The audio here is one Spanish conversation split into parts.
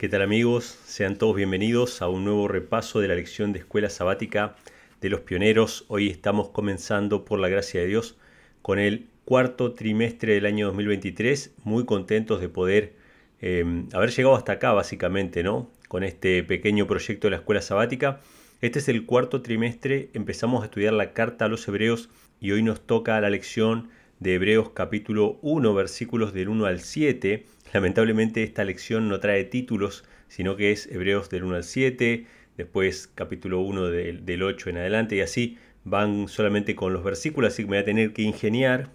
¿Qué tal amigos? Sean todos bienvenidos a un nuevo repaso de la lección de Escuela Sabática de los Pioneros. Hoy estamos comenzando, por la gracia de Dios, con el cuarto trimestre del año 2023. Muy contentos de poder em, haber llegado hasta acá, básicamente, ¿no? Con este pequeño proyecto de la Escuela Sabática. Este es el cuarto trimestre, empezamos a estudiar la carta a los hebreos y hoy nos toca la lección de Hebreos capítulo 1 versículos del 1 al 7. Lamentablemente esta lección no trae títulos, sino que es Hebreos del 1 al 7, después capítulo 1 del, 8 en adelante y así van solamente con los versículos, así que me voy a tener que ingeniar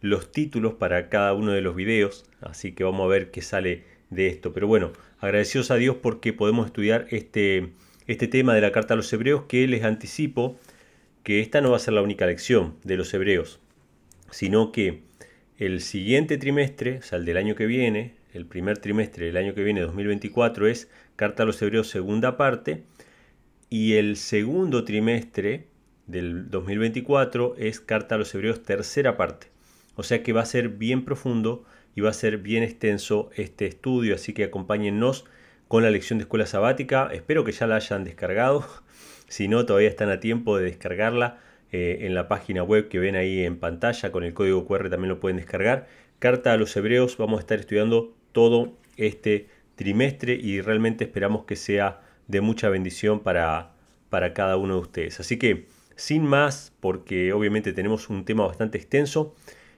los títulos para cada uno de los videos, así que vamos a ver qué sale de esto. Pero bueno, agradecidos a Dios porque podemos estudiar este, este tema de la carta a los hebreos que les anticipo que esta no va a ser la única lección de los hebreos sino que el siguiente trimestre, o sea, el del año que viene, el primer trimestre del año que viene, 2024, es Carta a los Hebreos segunda parte, y el segundo trimestre del 2024 es Carta a los Hebreos tercera parte. O sea que va a ser bien profundo y va a ser bien extenso este estudio, así que acompáñennos con la lección de escuela sabática. Espero que ya la hayan descargado. Si no, todavía están a tiempo de descargarla eh, en la página web que ven ahí en pantalla, con el código QR también lo pueden descargar. Carta a los Hebreos, vamos a estar estudiando todo este trimestre y realmente esperamos que sea de mucha bendición para, para cada uno de ustedes. Así que, sin más, porque obviamente tenemos un tema bastante extenso,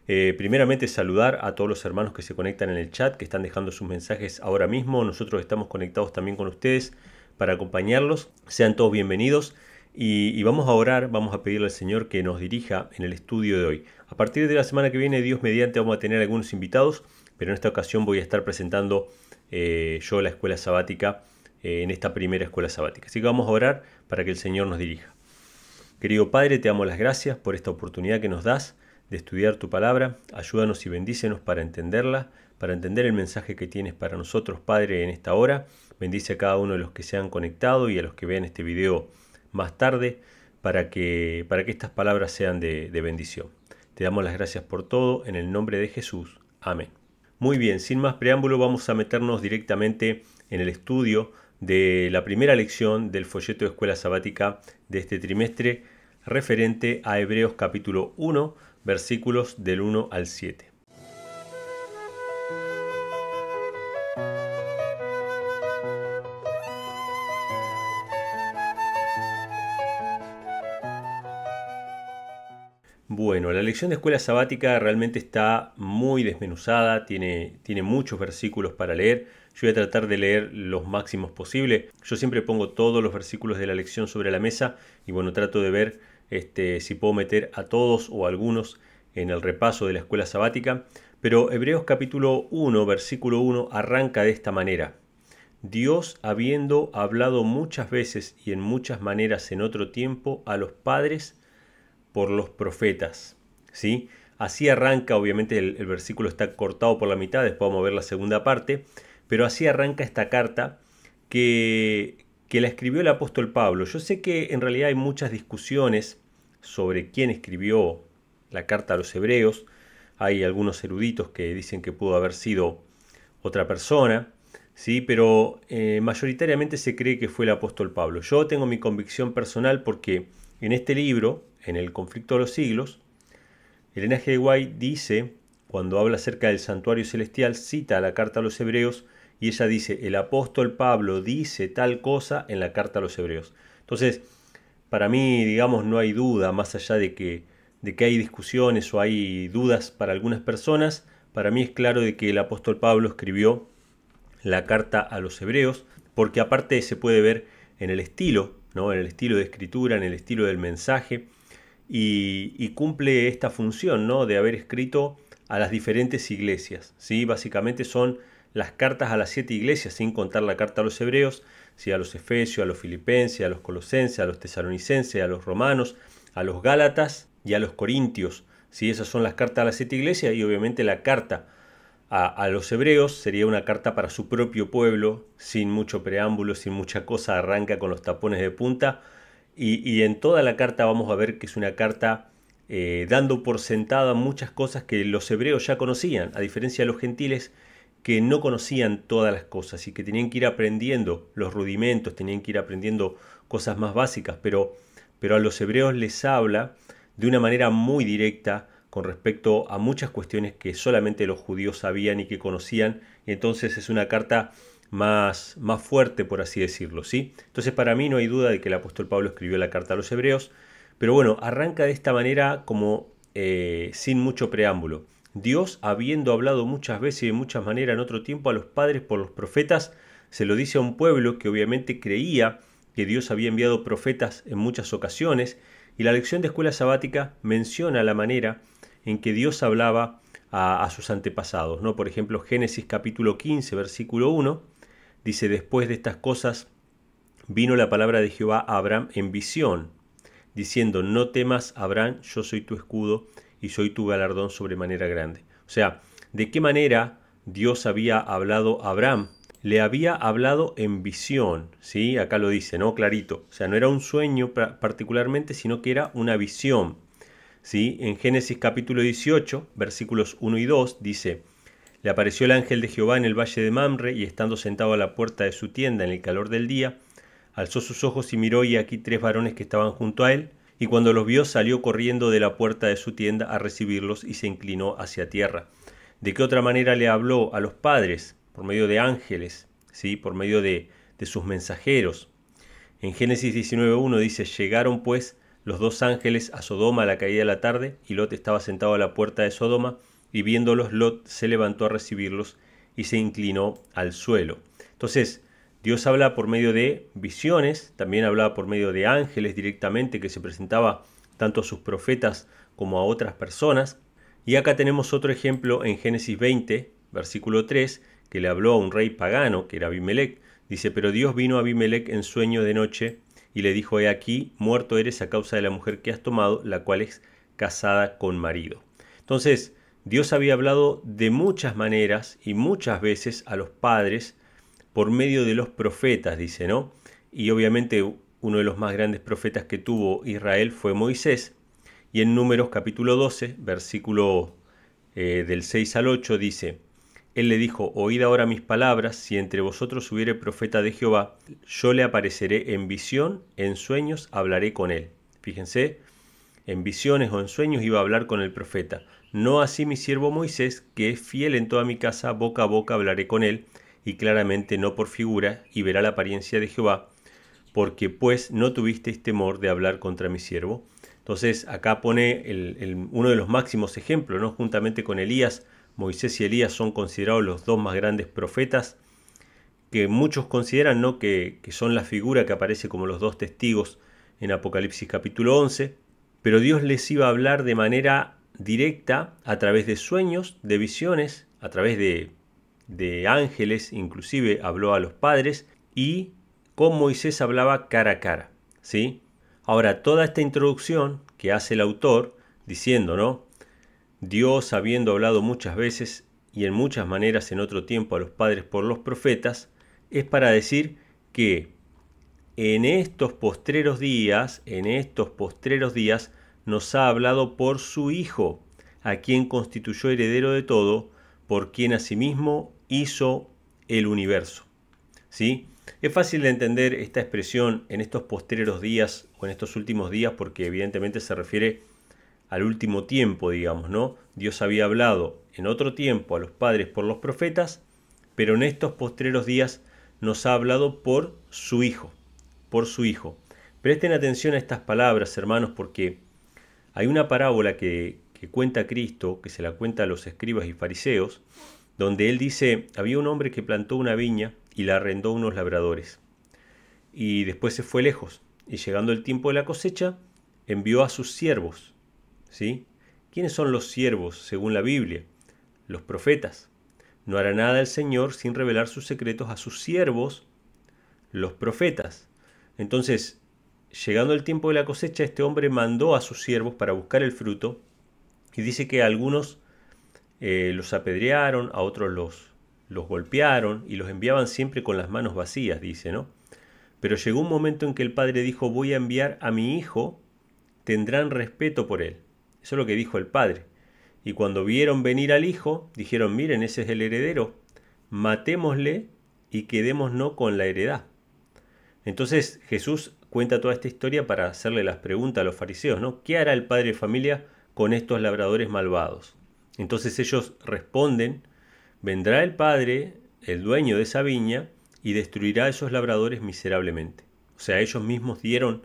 eh, primeramente saludar a todos los hermanos que se conectan en el chat, que están dejando sus mensajes ahora mismo. Nosotros estamos conectados también con ustedes para acompañarlos. Sean todos bienvenidos. Y, vamos a orar, vamos a pedirle al Señor que nos dirija en el estudio de hoy. A partir de la semana que viene, Dios mediante, vamos a tener algunos invitados, pero en esta ocasión voy a estar presentando eh, yo la escuela sabática eh, en esta primera escuela sabática. Así que vamos a orar para que el Señor nos dirija. Querido Padre, te damos las gracias por esta oportunidad que nos das de estudiar tu palabra. Ayúdanos y bendícenos para entenderla, para entender el mensaje que tienes para nosotros, Padre, en esta hora. Bendice a cada uno de los que se han conectado y a los que vean este video más tarde para que, para que estas palabras sean de, de bendición. Te damos las gracias por todo, en el nombre de Jesús. Amén. Muy bien, sin más preámbulo vamos a meternos directamente en el estudio de la primera lección del folleto de escuela sabática de este trimestre referente a Hebreos capítulo 1, versículos del 1 al 7. Bueno, la lección de escuela sabática realmente está muy desmenuzada, tiene, tiene muchos versículos para leer. Yo voy a tratar de leer los máximos posible. Yo siempre pongo todos los versículos de la lección sobre la mesa y bueno, trato de ver este, si puedo meter a todos o algunos en el repaso de la escuela sabática. Pero Hebreos capítulo 1, versículo 1 arranca de esta manera. Dios, habiendo hablado muchas veces y en muchas maneras en otro tiempo a los padres, por los profetas. ¿sí? Así arranca, obviamente el, versículo está cortado por la mitad, después vamos a ver la segunda parte, pero así arranca esta carta que, que la escribió el apóstol Pablo. Yo sé que en realidad hay muchas discusiones sobre quién escribió la carta a los hebreos. Hay algunos eruditos que dicen que pudo haber sido otra persona, ¿sí? pero eh, mayoritariamente se cree que fue el apóstol Pablo. Yo tengo mi convicción personal porque en este libro, en El conflicto de los siglos, el G. de dice, cuando habla acerca del santuario celestial, cita la carta a los hebreos y ella dice, el apóstol Pablo dice tal cosa en la carta a los hebreos. Entonces, para mí, digamos, no hay duda, más allá de que, de que hay discusiones o hay dudas para algunas personas, para mí es claro de que el apóstol Pablo escribió la carta a los hebreos, porque aparte se puede ver en el estilo, ¿no? en el estilo de escritura, en el estilo del mensaje, y, cumple esta función ¿no? de haber escrito a las diferentes iglesias. ¿sí? Básicamente son las cartas a las siete iglesias, sin contar la carta a los hebreos, ¿sí? a los efesios, a los filipenses, a los colosenses, a los tesalonicenses, a los romanos, a los gálatas y a los corintios. ¿sí? Esas son las cartas a las siete iglesias y obviamente la carta a, los hebreos sería una carta para su propio pueblo, sin mucho preámbulo, sin mucha cosa, arranca con los tapones de punta y, en toda la carta vamos a ver que es una carta eh, dando por sentada muchas cosas que los hebreos ya conocían, a diferencia de los gentiles que no conocían todas las cosas y que tenían que ir aprendiendo los rudimentos, tenían que ir aprendiendo cosas más básicas, pero, pero a los hebreos les habla de una manera muy directa con respecto a muchas cuestiones que solamente los judíos sabían y que conocían, y entonces es una carta más, más fuerte, por así decirlo. ¿sí? Entonces para mí no hay duda de que el apóstol Pablo escribió la carta a los hebreos, pero bueno, arranca de esta manera como eh, sin mucho preámbulo. Dios, habiendo hablado muchas veces y de muchas maneras en otro tiempo a los padres por los profetas, se lo dice a un pueblo que obviamente creía que Dios había enviado profetas en muchas ocasiones, y la lección de escuela sabática menciona la manera en que Dios hablaba a, sus antepasados. ¿no? Por ejemplo, Génesis capítulo 15, versículo 1, Dice, después de estas cosas vino la palabra de Jehová a Abraham en visión, diciendo, no temas, Abraham, yo soy tu escudo y soy tu galardón sobremanera grande. O sea, ¿de qué manera Dios había hablado a Abraham? Le había hablado en visión, ¿sí? Acá lo dice, ¿no? Clarito. O sea, no era un sueño particularmente, sino que era una visión. ¿Sí? En Génesis capítulo 18, versículos 1 y 2 dice, le apareció el ángel de Jehová en el valle de Mamre, y estando sentado a la puerta de su tienda en el calor del día, alzó sus ojos y miró y aquí tres varones que estaban junto a él, y cuando los vio salió corriendo de la puerta de su tienda a recibirlos y se inclinó hacia tierra. ¿De qué otra manera le habló a los padres? Por medio de ángeles, ¿sí? por medio de, de sus mensajeros. En Génesis 19.1 dice, llegaron pues los dos ángeles a Sodoma a la caída de la tarde, y Lot estaba sentado a la puerta de Sodoma, y viéndolos Lot se levantó a recibirlos y se inclinó al suelo. Entonces, Dios habla por medio de visiones, también hablaba por medio de ángeles directamente que se presentaba tanto a sus profetas como a otras personas. Y acá tenemos otro ejemplo en Génesis 20, versículo 3, que le habló a un rey pagano, que era Abimelech. Dice, pero Dios vino a Abimelech en sueño de noche y le dijo, he aquí, muerto eres a causa de la mujer que has tomado, la cual es casada con marido. Entonces, Dios había hablado de muchas maneras y muchas veces a los padres por medio de los profetas, dice, ¿no? Y obviamente uno de los más grandes profetas que tuvo Israel fue Moisés. Y en Números capítulo 12, versículo eh, del 6 al 8, dice, Él le dijo, oíd ahora mis palabras, si entre vosotros hubiere profeta de Jehová, yo le apareceré en visión, en sueños hablaré con él. Fíjense, en visiones o en sueños iba a hablar con el profeta. No así mi siervo Moisés, que es fiel en toda mi casa, boca a boca hablaré con él, y claramente no por figura, y verá la apariencia de Jehová, porque pues no tuvisteis temor de hablar contra mi siervo. Entonces acá pone uno de los máximos ejemplos, ¿no? juntamente con Elías, Moisés y Elías son considerados los dos más grandes profetas, que muchos consideran ¿no? que, que son la figura que aparece como los dos testigos en Apocalipsis capítulo 11, pero Dios les iba a hablar de manera directa a través de sueños, de visiones, a través de, ángeles, inclusive habló a los padres y con Moisés hablaba cara a cara. ¿sí? Ahora, toda esta introducción que hace el autor, diciendo, ¿no? Dios, habiendo hablado muchas veces y en muchas maneras en otro tiempo a los padres por los profetas, es para decir que en estos postreros días, en estos postreros días, nos ha hablado por su Hijo, a quien constituyó heredero de todo, por quien asimismo hizo el universo. ¿Sí? Es fácil de entender esta expresión en estos postreros días o en estos últimos días porque evidentemente se refiere al último tiempo, digamos, ¿no? Dios había hablado en otro tiempo a los padres por los profetas, pero en estos postreros días nos ha hablado por su Hijo, por su Hijo. Presten atención a estas palabras, hermanos, porque hay una parábola que, cuenta Cristo, que se la cuenta a los escribas y fariseos, donde él dice, había un hombre que plantó una viña y la arrendó a unos labradores. Y después se fue lejos, y llegando el tiempo de la cosecha, envió a sus siervos. ¿Sí? ¿Quiénes son los siervos según la Biblia? Los profetas. No hará nada el Señor sin revelar sus secretos a sus siervos, los profetas. Entonces, llegando el tiempo de la cosecha, este hombre mandó a sus siervos para buscar el fruto y dice que algunos eh, los apedrearon, a otros los, los golpearon y los enviaban siempre con las manos vacías, dice, ¿no? Pero llegó un momento en que el padre dijo, voy a enviar a mi hijo, tendrán respeto por él. Eso es lo que dijo el padre. Y cuando vieron venir al hijo, dijeron, miren, ese es el heredero, matémosle y quedémonos con la heredad. Entonces Jesús cuenta toda esta historia para hacerle las preguntas a los fariseos, ¿no? ¿Qué hará el padre de familia con estos labradores malvados? Entonces ellos responden, vendrá el padre, el dueño de esa viña, y destruirá a esos labradores miserablemente. O sea, ellos mismos dieron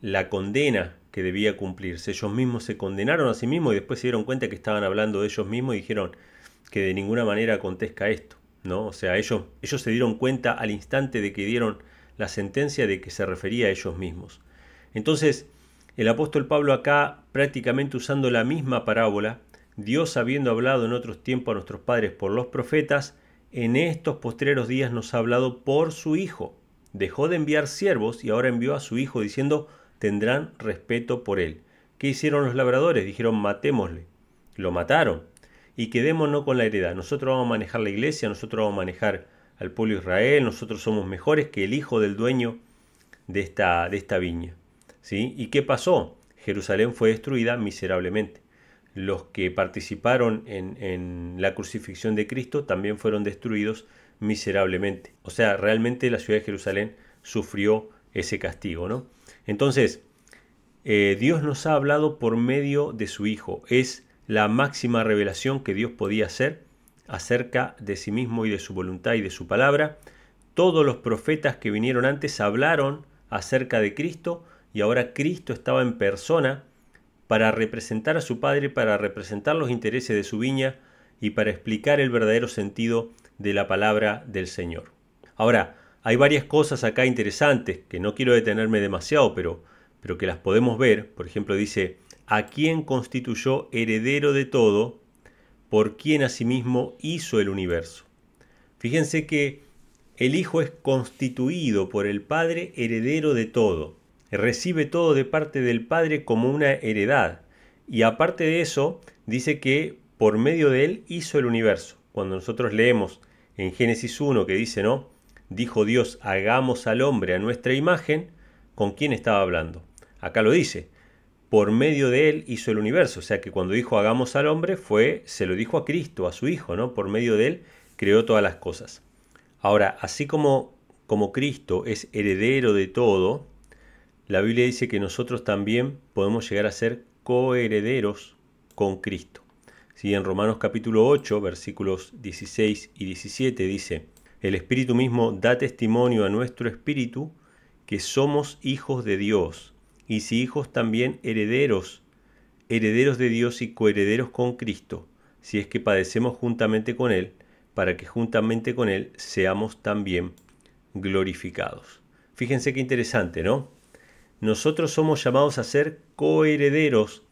la condena que debía cumplirse. Ellos mismos se condenaron a sí mismos y después se dieron cuenta que estaban hablando de ellos mismos y dijeron que de ninguna manera acontezca esto, ¿no? O sea, ellos, ellos se dieron cuenta al instante de que dieron la sentencia de que se refería a ellos mismos. Entonces, el apóstol Pablo acá, prácticamente usando la misma parábola, Dios habiendo hablado en otros tiempos a nuestros padres por los profetas, en estos postreros días nos ha hablado por su Hijo. Dejó de enviar siervos y ahora envió a su Hijo diciendo, tendrán respeto por él. ¿Qué hicieron los labradores? Dijeron, matémosle. Lo mataron. Y quedémonos con la heredad. Nosotros vamos a manejar la iglesia, nosotros vamos a manejar al pueblo de Israel, nosotros somos mejores que el hijo del dueño de esta, de esta viña. ¿sí? ¿Y qué pasó? Jerusalén fue destruida miserablemente. Los que participaron en, la crucifixión de Cristo también fueron destruidos miserablemente. O sea, realmente la ciudad de Jerusalén sufrió ese castigo, ¿no? Entonces, eh, Dios nos ha hablado por medio de su Hijo. Es la máxima revelación que Dios podía hacer acerca de sí mismo y de su voluntad y de su palabra. Todos los profetas que vinieron antes hablaron acerca de Cristo y ahora Cristo estaba en persona para representar a su Padre, para representar los intereses de su viña y para explicar el verdadero sentido de la palabra del Señor. Ahora, hay varias cosas acá interesantes que no quiero detenerme demasiado, pero, pero que las podemos ver. Por ejemplo, dice, a quien constituyó heredero de todo por quien asimismo hizo el universo. Fíjense que el Hijo es constituido por el Padre heredero de todo, recibe todo de parte del Padre como una heredad, y aparte de eso, dice que por medio de él hizo el universo. Cuando nosotros leemos en Génesis 1 que dice, ¿no? Dijo Dios, hagamos al hombre a nuestra imagen, ¿con quién estaba hablando? Acá lo dice, por medio de él hizo el universo. O sea que cuando dijo hagamos al hombre, fue, se lo dijo a Cristo, a su Hijo, ¿no? Por medio de él creó todas las cosas. Ahora, así como, como Cristo es heredero de todo, la Biblia dice que nosotros también podemos llegar a ser coherederos con Cristo. si En Romanos capítulo 8, versículos 16 y 17 dice, el Espíritu mismo da testimonio a nuestro Espíritu que somos hijos de Dios y si hijos también herederos, herederos de Dios y coherederos con Cristo, si es que padecemos juntamente con Él, para que juntamente con Él seamos también glorificados. Fíjense qué interesante, ¿no? Nosotros somos llamados a ser coherederos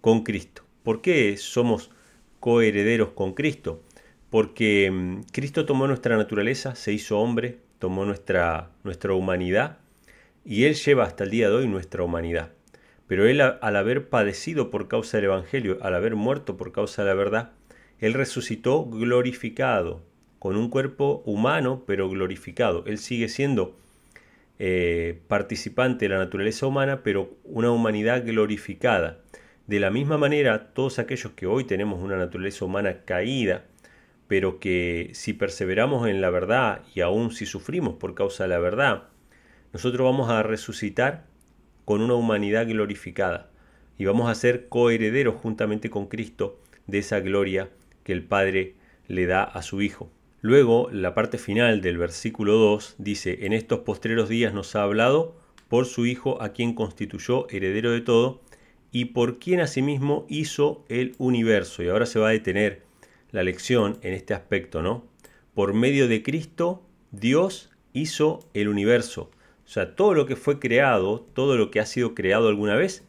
con Cristo. ¿Por qué somos coherederos con Cristo? Porque mm, Cristo tomó nuestra naturaleza, se hizo hombre, tomó nuestra, nuestra humanidad y Él lleva hasta el día de hoy nuestra humanidad. Pero Él, al haber padecido por causa del Evangelio, al haber muerto por causa de la verdad, Él resucitó glorificado, con un cuerpo humano, pero glorificado. Él sigue siendo eh, participante de la naturaleza humana, pero una humanidad glorificada. De la misma manera, todos aquellos que hoy tenemos una naturaleza humana caída, pero que si perseveramos en la verdad y aún si sufrimos por causa de la verdad, nosotros vamos a resucitar con una humanidad glorificada y vamos a ser coherederos juntamente con Cristo de esa gloria que el Padre le da a su Hijo. Luego, la parte final del versículo 2 dice, en estos postreros días nos ha hablado por su Hijo a quien constituyó heredero de todo y por quien asimismo hizo el universo. Y ahora se va a detener la lección en este aspecto, ¿no? Por medio de Cristo, Dios hizo el universo. O sea, todo lo que fue creado, todo lo que ha sido creado alguna vez,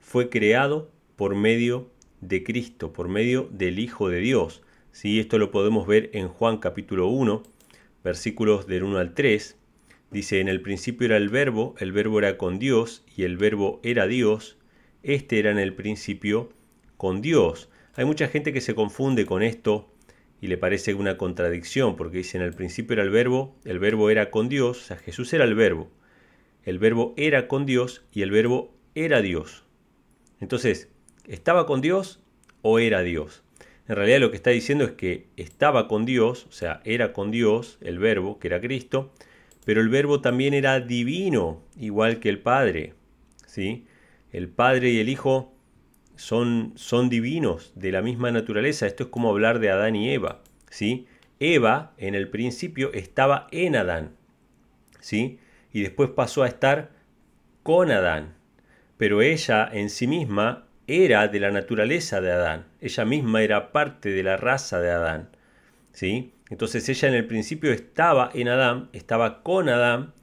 fue creado por medio de Cristo, por medio del Hijo de Dios. ¿Sí? Esto lo podemos ver en Juan capítulo 1, versículos del 1 al 3. Dice, en el principio era el verbo, el verbo era con Dios y el verbo era Dios. Este era en el principio con Dios. Hay mucha gente que se confunde con esto y le parece una contradicción, porque dice, en el principio era el verbo, el verbo era con Dios, o sea, Jesús era el verbo el verbo era con Dios y el verbo era Dios. Entonces, ¿estaba con Dios o era Dios? En realidad lo que está diciendo es que estaba con Dios, o sea, era con Dios el verbo, que era Cristo, pero el verbo también era divino, igual que el Padre. ¿sí? El Padre y el Hijo son, son divinos, de la misma naturaleza. Esto es como hablar de Adán y Eva. ¿sí? Eva en el principio estaba en Adán. ¿sí? y después pasó a estar con Adán. Pero ella en sí misma era de la naturaleza de Adán. Ella misma era parte de la raza de Adán. ¿Sí? Entonces ella en el principio estaba en Adán, estaba con Adán,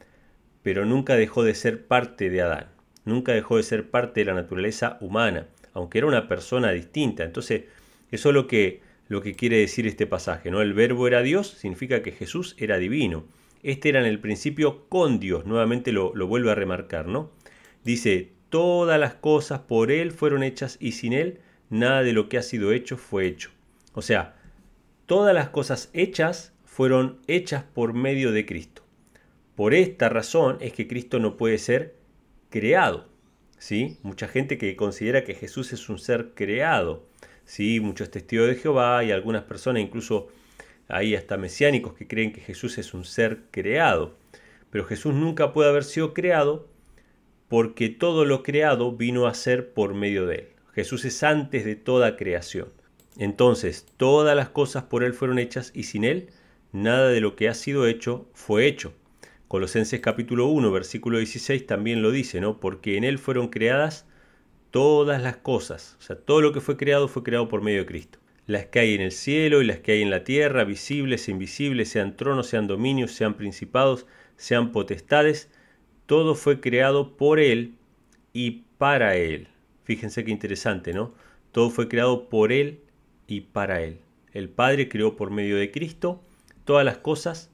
pero nunca dejó de ser parte de Adán. Nunca dejó de ser parte de la naturaleza humana, aunque era una persona distinta. Entonces, eso es lo que, lo que quiere decir este pasaje. ¿no? El verbo era Dios, significa que Jesús era divino. Este era en el principio con Dios, nuevamente lo, lo vuelve a remarcar, ¿no? Dice, todas las cosas por Él fueron hechas y sin Él nada de lo que ha sido hecho fue hecho. O sea, todas las cosas hechas fueron hechas por medio de Cristo. Por esta razón es que Cristo no puede ser creado. ¿sí? Mucha gente que considera que Jesús es un ser creado. ¿sí? Muchos testigos de Jehová y algunas personas incluso hay hasta mesiánicos que creen que Jesús es un ser creado, pero Jesús nunca puede haber sido creado porque todo lo creado vino a ser por medio de él. Jesús es antes de toda creación. Entonces, todas las cosas por él fueron hechas y sin él nada de lo que ha sido hecho fue hecho. Colosenses capítulo 1, versículo 16 también lo dice, ¿no? Porque en él fueron creadas todas las cosas. O sea, todo lo que fue creado fue creado por medio de Cristo las que hay en el cielo y las que hay en la tierra, visibles e invisibles, sean tronos, sean dominios, sean principados, sean potestades, todo fue creado por Él y para Él. Fíjense qué interesante, ¿no? Todo fue creado por Él y para Él. El Padre creó por medio de Cristo todas las cosas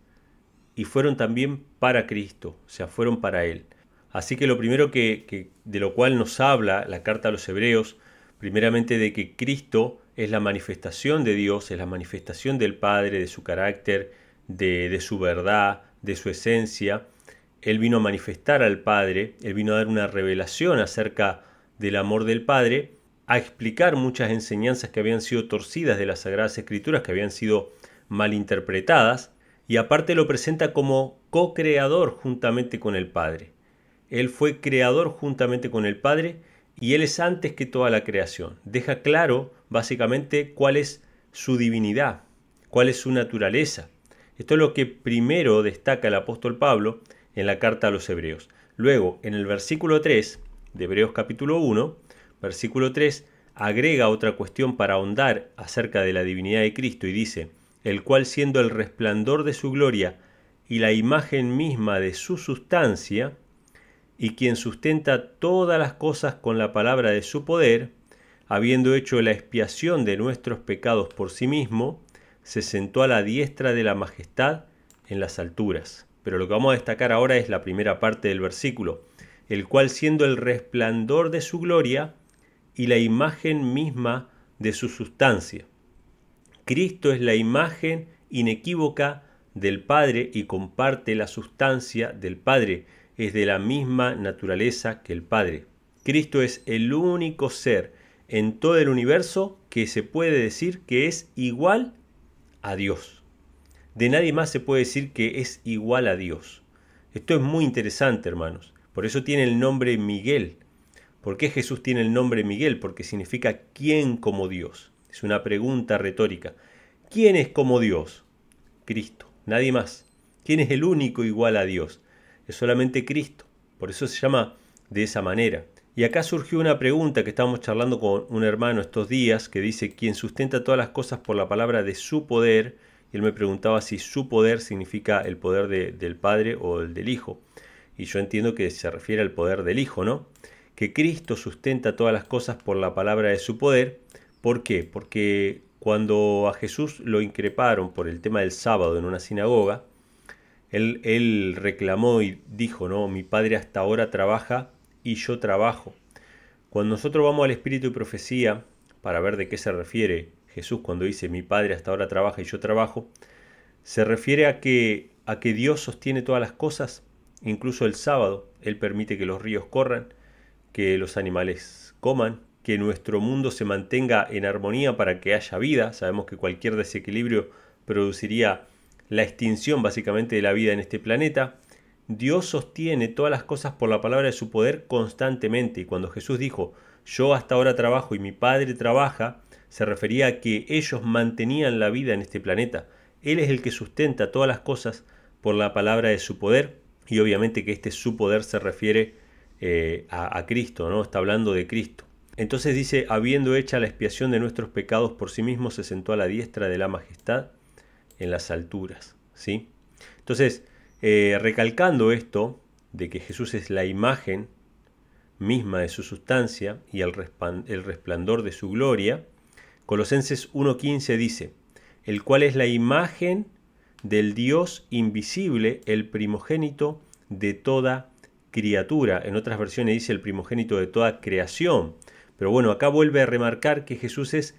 y fueron también para Cristo, o sea, fueron para Él. Así que lo primero que, que de lo cual nos habla la carta a los hebreos, primeramente de que Cristo es la manifestación de Dios, es la manifestación del Padre, de su carácter, de, de su verdad, de su esencia. Él vino a manifestar al Padre, él vino a dar una revelación acerca del amor del Padre, a explicar muchas enseñanzas que habían sido torcidas de las Sagradas Escrituras, que habían sido malinterpretadas, y aparte lo presenta como co-creador juntamente con el Padre. Él fue creador juntamente con el Padre y Él es antes que toda la creación. Deja claro básicamente cuál es su divinidad, cuál es su naturaleza. Esto es lo que primero destaca el apóstol Pablo en la carta a los Hebreos. Luego, en el versículo 3 de Hebreos capítulo 1, versículo 3, agrega otra cuestión para ahondar acerca de la divinidad de Cristo y dice, el cual siendo el resplandor de su gloria y la imagen misma de su sustancia, y quien sustenta todas las cosas con la palabra de su poder, habiendo hecho la expiación de nuestros pecados por sí mismo, se sentó a la diestra de la majestad en las alturas. Pero lo que vamos a destacar ahora es la primera parte del versículo, el cual siendo el resplandor de su gloria y la imagen misma de su sustancia. Cristo es la imagen inequívoca del Padre y comparte la sustancia del Padre es de la misma naturaleza que el Padre. Cristo es el único ser en todo el universo que se puede decir que es igual a Dios. De nadie más se puede decir que es igual a Dios. Esto es muy interesante, hermanos. Por eso tiene el nombre Miguel. ¿Por qué Jesús tiene el nombre Miguel? Porque significa ¿quién como Dios? Es una pregunta retórica. ¿Quién es como Dios? Cristo, nadie más. ¿Quién es el único igual a Dios? solamente Cristo. Por eso se llama de esa manera. Y acá surgió una pregunta que estábamos charlando con un hermano estos días que dice, quien sustenta todas las cosas por la palabra de su poder, y él me preguntaba si su poder significa el poder del Padre o el del Hijo. Y yo entiendo que se refiere al poder del Hijo, ¿no? Que Cristo sustenta todas las cosas por la palabra de su poder. ¿Por qué? Porque cuando a Jesús lo increparon por el tema del sábado en una sinagoga, él, reclamó y dijo, no, mi padre hasta ahora trabaja y yo trabajo. Cuando nosotros vamos al espíritu y profecía, para ver de qué se refiere Jesús cuando dice, mi padre hasta ahora trabaja y yo trabajo, se refiere a que, a que Dios sostiene todas las cosas, incluso el sábado, Él permite que los ríos corran, que los animales coman, que nuestro mundo se mantenga en armonía para que haya vida. Sabemos que cualquier desequilibrio produciría la extinción básicamente de la vida en este planeta, Dios sostiene todas las cosas por la palabra de su poder constantemente. Y cuando Jesús dijo, yo hasta ahora trabajo y mi Padre trabaja, se refería a que ellos mantenían la vida en este planeta. Él es el que sustenta todas las cosas por la palabra de su poder. Y obviamente que este su poder se refiere eh, a, a Cristo, ¿no? Está hablando de Cristo. Entonces dice, habiendo hecha la expiación de nuestros pecados por sí mismo, se sentó a la diestra de la majestad en las alturas. ¿sí? Entonces, eh, recalcando esto, de que Jesús es la imagen misma de su sustancia y el, resplandor de su gloria, Colosenses 1.15 dice, el cual es la imagen del Dios invisible, el primogénito de toda criatura. En otras versiones dice el primogénito de toda creación. Pero bueno, acá vuelve a remarcar que Jesús es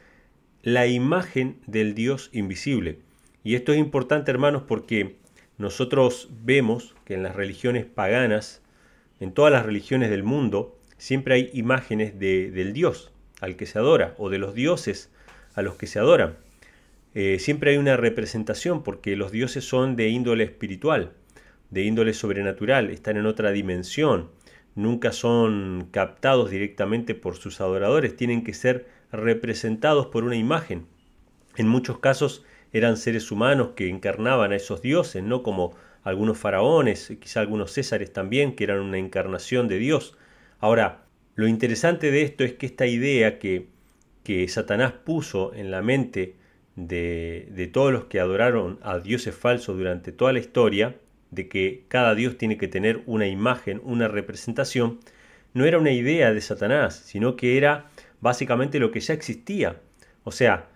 la imagen del Dios invisible. Y esto es importante, hermanos, porque nosotros vemos que en las religiones paganas, en todas las religiones del mundo, siempre hay imágenes de, del Dios al que se adora o de los dioses a los que se adoran. Eh, siempre hay una representación porque los dioses son de índole espiritual, de índole sobrenatural, están en otra dimensión, nunca son captados directamente por sus adoradores, tienen que ser representados por una imagen. En muchos casos eran seres humanos que encarnaban a esos dioses, no como algunos faraones, quizá algunos césares también, que eran una encarnación de Dios. Ahora, lo interesante de esto es que esta idea que, que Satanás puso en la mente de, de todos los que adoraron a dioses falsos durante toda la historia, de que cada dios tiene que tener una imagen, una representación, no era una idea de Satanás, sino que era básicamente lo que ya existía. O sea,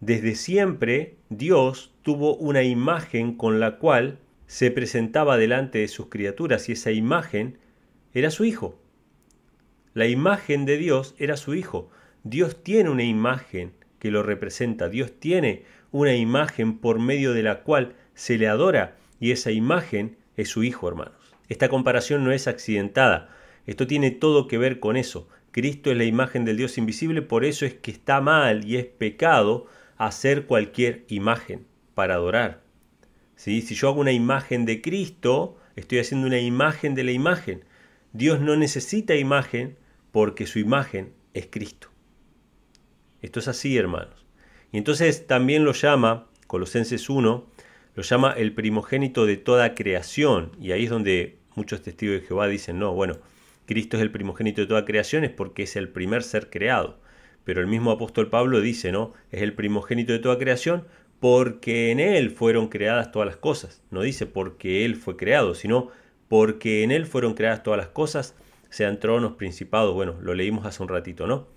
desde siempre Dios tuvo una imagen con la cual se presentaba delante de sus criaturas y esa imagen era su Hijo. La imagen de Dios era su Hijo. Dios tiene una imagen que lo representa. Dios tiene una imagen por medio de la cual se le adora y esa imagen es su Hijo, hermanos. Esta comparación no es accidentada. Esto tiene todo que ver con eso. Cristo es la imagen del Dios invisible, por eso es que está mal y es pecado hacer cualquier imagen para adorar. ¿Sí? Si yo hago una imagen de Cristo, estoy haciendo una imagen de la imagen. Dios no necesita imagen porque su imagen es Cristo. Esto es así, hermanos. Y entonces también lo llama, Colosenses 1, lo llama el primogénito de toda creación. Y ahí es donde muchos testigos de Jehová dicen, no, bueno, Cristo es el primogénito de toda creación es porque es el primer ser creado. Pero el mismo apóstol Pablo dice, ¿no? Es el primogénito de toda creación porque en él fueron creadas todas las cosas. No dice porque él fue creado, sino porque en él fueron creadas todas las cosas, sean tronos, principados, bueno, lo leímos hace un ratito, ¿no?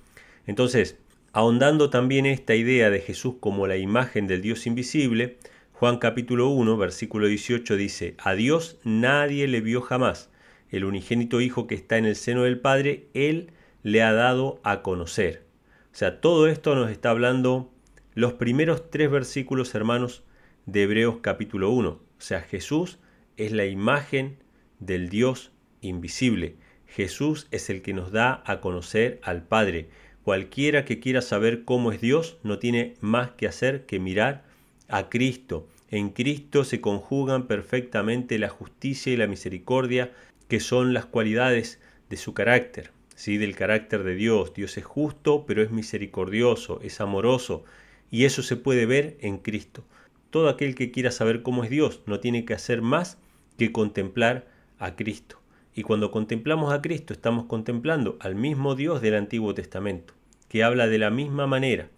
Entonces, ahondando también esta idea de Jesús como la imagen del Dios invisible, Juan capítulo 1, versículo 18 dice, a Dios nadie le vio jamás, el unigénito Hijo que está en el seno del Padre, Él le ha dado a conocer. O sea, todo esto nos está hablando los primeros tres versículos hermanos de Hebreos capítulo 1. O sea, Jesús es la imagen del Dios invisible. Jesús es el que nos da a conocer al Padre. Cualquiera que quiera saber cómo es Dios no tiene más que hacer que mirar a Cristo. En Cristo se conjugan perfectamente la justicia y la misericordia, que son las cualidades de su carácter. ¿sí? del carácter de Dios. Dios es justo, pero es misericordioso, es amoroso, y eso se puede ver en Cristo. Todo aquel que quiera saber cómo es Dios no tiene que hacer más que contemplar a Cristo. Y cuando contemplamos a Cristo estamos contemplando al mismo Dios del Antiguo Testamento, que habla de la misma manera,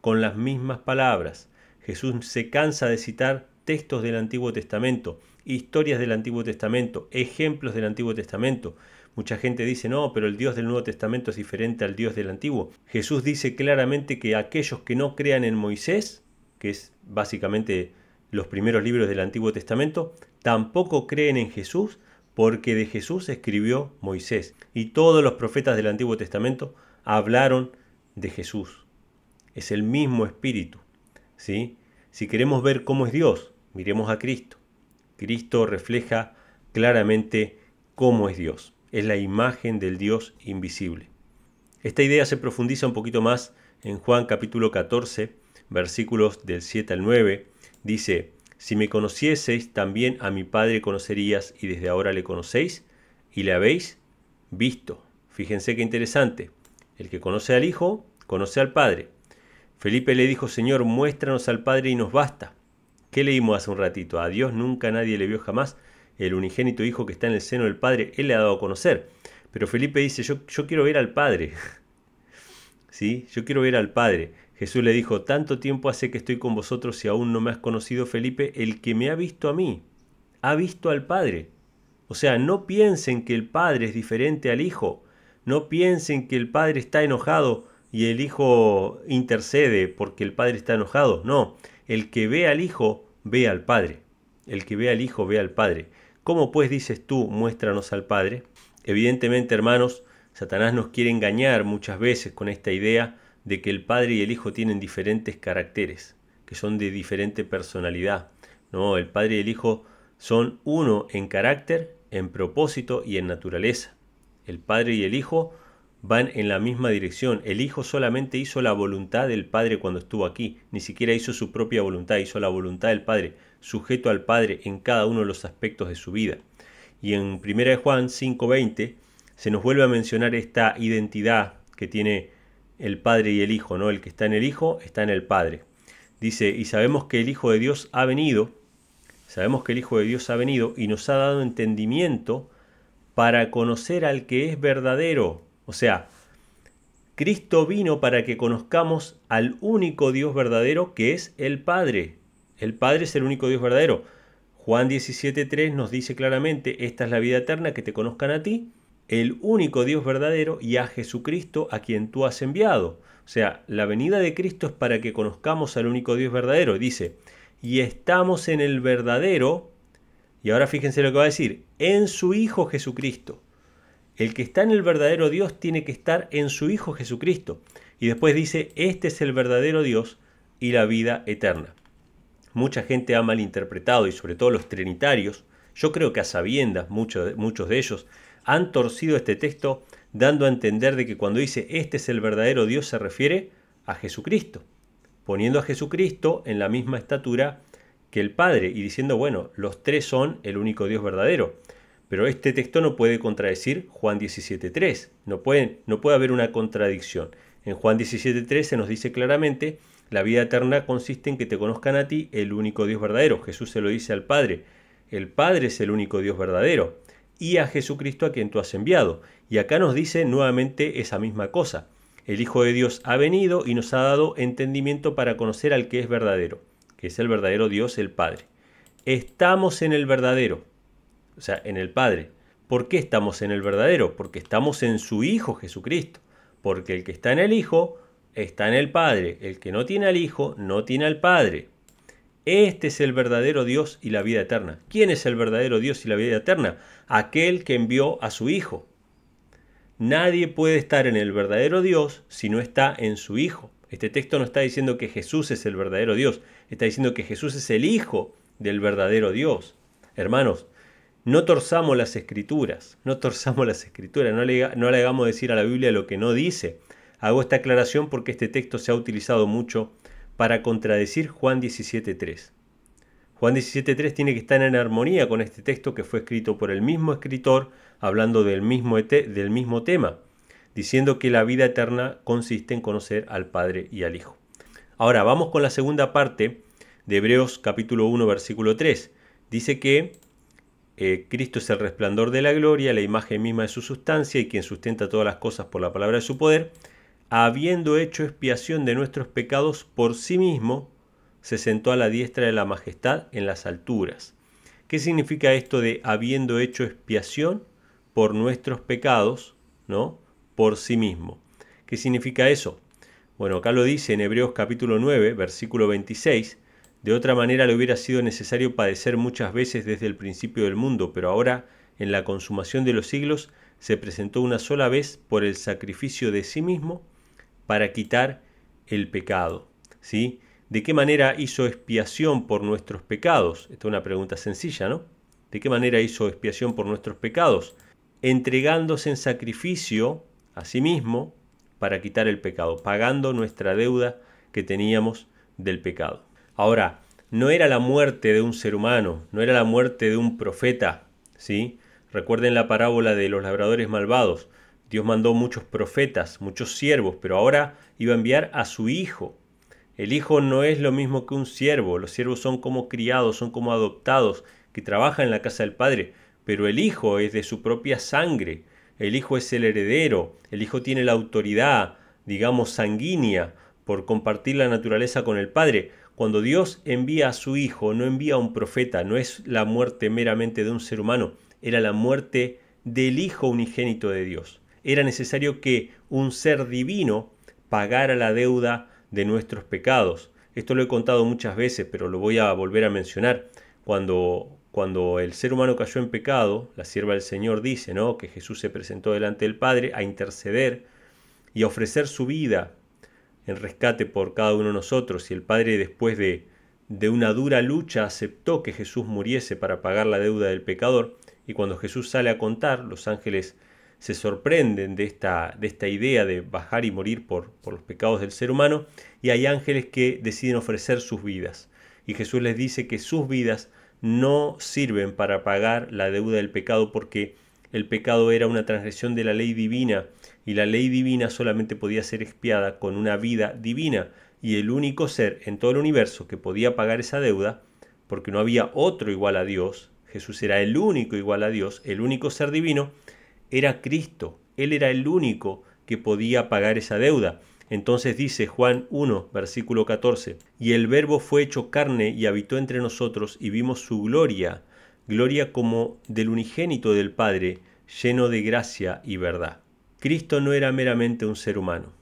con las mismas palabras. Jesús se cansa de citar textos del Antiguo Testamento, historias del Antiguo Testamento, ejemplos del Antiguo Testamento, Mucha gente dice, no, pero el Dios del Nuevo Testamento es diferente al Dios del Antiguo. Jesús dice claramente que aquellos que no crean en Moisés, que es básicamente los primeros libros del Antiguo Testamento, tampoco creen en Jesús porque de Jesús escribió Moisés. Y todos los profetas del Antiguo Testamento hablaron de Jesús. Es el mismo espíritu. ¿sí? Si queremos ver cómo es Dios, miremos a Cristo. Cristo refleja claramente cómo es Dios es la imagen del Dios invisible. Esta idea se profundiza un poquito más en Juan capítulo 14, versículos del 7 al 9. Dice, si me conocieseis, también a mi Padre conocerías y desde ahora le conocéis y le habéis visto. Fíjense qué interesante. El que conoce al Hijo, conoce al Padre. Felipe le dijo, Señor, muéstranos al Padre y nos basta. ¿Qué leímos hace un ratito? A Dios nunca nadie le vio jamás el unigénito Hijo que está en el seno del Padre, Él le ha dado a conocer. Pero Felipe dice, yo, yo quiero ver al Padre. ¿Sí? Yo quiero ver al Padre. Jesús le dijo, tanto tiempo hace que estoy con vosotros y aún no me has conocido, Felipe, el que me ha visto a mí, ha visto al Padre. O sea, no piensen que el Padre es diferente al Hijo. No piensen que el Padre está enojado y el Hijo intercede porque el Padre está enojado. No, el que ve al Hijo ve al Padre. El que ve al Hijo ve al Padre. ¿Cómo pues dices tú, muéstranos al Padre? Evidentemente, hermanos, Satanás nos quiere engañar muchas veces con esta idea de que el Padre y el Hijo tienen diferentes caracteres, que son de diferente personalidad. No, el Padre y el Hijo son uno en carácter, en propósito y en naturaleza. El Padre y el Hijo van en la misma dirección. El Hijo solamente hizo la voluntad del Padre cuando estuvo aquí, ni siquiera hizo su propia voluntad, hizo la voluntad del Padre sujeto al Padre en cada uno de los aspectos de su vida. Y en 1 Juan 5:20 se nos vuelve a mencionar esta identidad que tiene el Padre y el Hijo, ¿no? El que está en el Hijo está en el Padre. Dice, y sabemos que el Hijo de Dios ha venido, sabemos que el Hijo de Dios ha venido y nos ha dado entendimiento para conocer al que es verdadero. O sea, Cristo vino para que conozcamos al único Dios verdadero que es el Padre. El Padre es el único Dios verdadero. Juan 17.3 nos dice claramente, esta es la vida eterna, que te conozcan a ti, el único Dios verdadero y a Jesucristo a quien tú has enviado. O sea, la venida de Cristo es para que conozcamos al único Dios verdadero. Dice, y estamos en el verdadero, y ahora fíjense lo que va a decir, en su Hijo Jesucristo. El que está en el verdadero Dios tiene que estar en su Hijo Jesucristo. Y después dice, este es el verdadero Dios y la vida eterna mucha gente ha malinterpretado y sobre todo los trinitarios, yo creo que a sabiendas muchos, muchos de ellos, han torcido este texto dando a entender de que cuando dice este es el verdadero Dios se refiere a Jesucristo, poniendo a Jesucristo en la misma estatura que el Padre y diciendo, bueno, los tres son el único Dios verdadero. Pero este texto no puede contradecir Juan 17.3, no puede, no puede haber una contradicción. En Juan 17.3 se nos dice claramente la vida eterna consiste en que te conozcan a ti, el único Dios verdadero. Jesús se lo dice al Padre. El Padre es el único Dios verdadero. Y a Jesucristo a quien tú has enviado. Y acá nos dice nuevamente esa misma cosa. El Hijo de Dios ha venido y nos ha dado entendimiento para conocer al que es verdadero, que es el verdadero Dios, el Padre. Estamos en el verdadero, o sea, en el Padre. ¿Por qué estamos en el verdadero? Porque estamos en su Hijo Jesucristo. Porque el que está en el Hijo está en el Padre. El que no tiene al Hijo no tiene al Padre. Este es el verdadero Dios y la vida eterna. ¿Quién es el verdadero Dios y la vida eterna? Aquel que envió a su Hijo. Nadie puede estar en el verdadero Dios si no está en su Hijo. Este texto no está diciendo que Jesús es el verdadero Dios, está diciendo que Jesús es el Hijo del verdadero Dios. Hermanos, no torzamos las escrituras, no torzamos las escrituras, no le, no le hagamos decir a la Biblia lo que no dice. Hago esta aclaración porque este texto se ha utilizado mucho para contradecir Juan 17.3. Juan 17.3 tiene que estar en armonía con este texto que fue escrito por el mismo escritor, hablando del mismo, del mismo tema, diciendo que la vida eterna consiste en conocer al Padre y al Hijo. Ahora vamos con la segunda parte de Hebreos capítulo 1 versículo 3. Dice que eh, Cristo es el resplandor de la gloria, la imagen misma de su sustancia y quien sustenta todas las cosas por la palabra de su poder habiendo hecho expiación de nuestros pecados por sí mismo, se sentó a la diestra de la majestad en las alturas. ¿Qué significa esto de habiendo hecho expiación por nuestros pecados, ¿no? Por sí mismo. ¿Qué significa eso? Bueno, acá lo dice en Hebreos capítulo 9, versículo 26. De otra manera le hubiera sido necesario padecer muchas veces desde el principio del mundo, pero ahora, en la consumación de los siglos, se presentó una sola vez por el sacrificio de sí mismo para quitar el pecado. ¿sí? ¿De qué manera hizo expiación por nuestros pecados? Esta es una pregunta sencilla, ¿no? ¿De qué manera hizo expiación por nuestros pecados? Entregándose en sacrificio a sí mismo para quitar el pecado, pagando nuestra deuda que teníamos del pecado. Ahora, no era la muerte de un ser humano, no era la muerte de un profeta, ¿sí? Recuerden la parábola de los labradores malvados. Dios mandó muchos profetas, muchos siervos, pero ahora iba a enviar a su hijo. El hijo no es lo mismo que un siervo, los siervos son como criados, son como adoptados, que trabajan en la casa del Padre, pero el hijo es de su propia sangre, el hijo es el heredero, el hijo tiene la autoridad, digamos, sanguínea, por compartir la naturaleza con el Padre. Cuando Dios envía a su hijo, no envía a un profeta, no es la muerte meramente de un ser humano, era la muerte del Hijo unigénito de Dios era necesario que un ser divino pagara la deuda de nuestros pecados. Esto lo he contado muchas veces, pero lo voy a volver a mencionar. Cuando, cuando el ser humano cayó en pecado, la sierva del Señor dice ¿no? que Jesús se presentó delante del Padre a interceder y a ofrecer su vida en rescate por cada uno de nosotros. Y el Padre, después de, de una dura lucha, aceptó que Jesús muriese para pagar la deuda del pecador. Y cuando Jesús sale a contar, los ángeles se sorprenden de esta, de esta idea de bajar y morir por, por los pecados del ser humano, y hay ángeles que deciden ofrecer sus vidas. Y Jesús les dice que sus vidas no sirven para pagar la deuda del pecado porque el pecado era una transgresión de la ley divina y la ley divina solamente podía ser expiada con una vida divina y el único ser en todo el universo que podía pagar esa deuda, porque no había otro igual a Dios, Jesús era el único igual a Dios, el único ser divino, era Cristo. Él era el único que podía pagar esa deuda. Entonces dice Juan 1, versículo 14, y el verbo fue hecho carne y habitó entre nosotros y vimos su gloria, gloria como del unigénito del Padre, lleno de gracia y verdad. Cristo no era meramente un ser humano.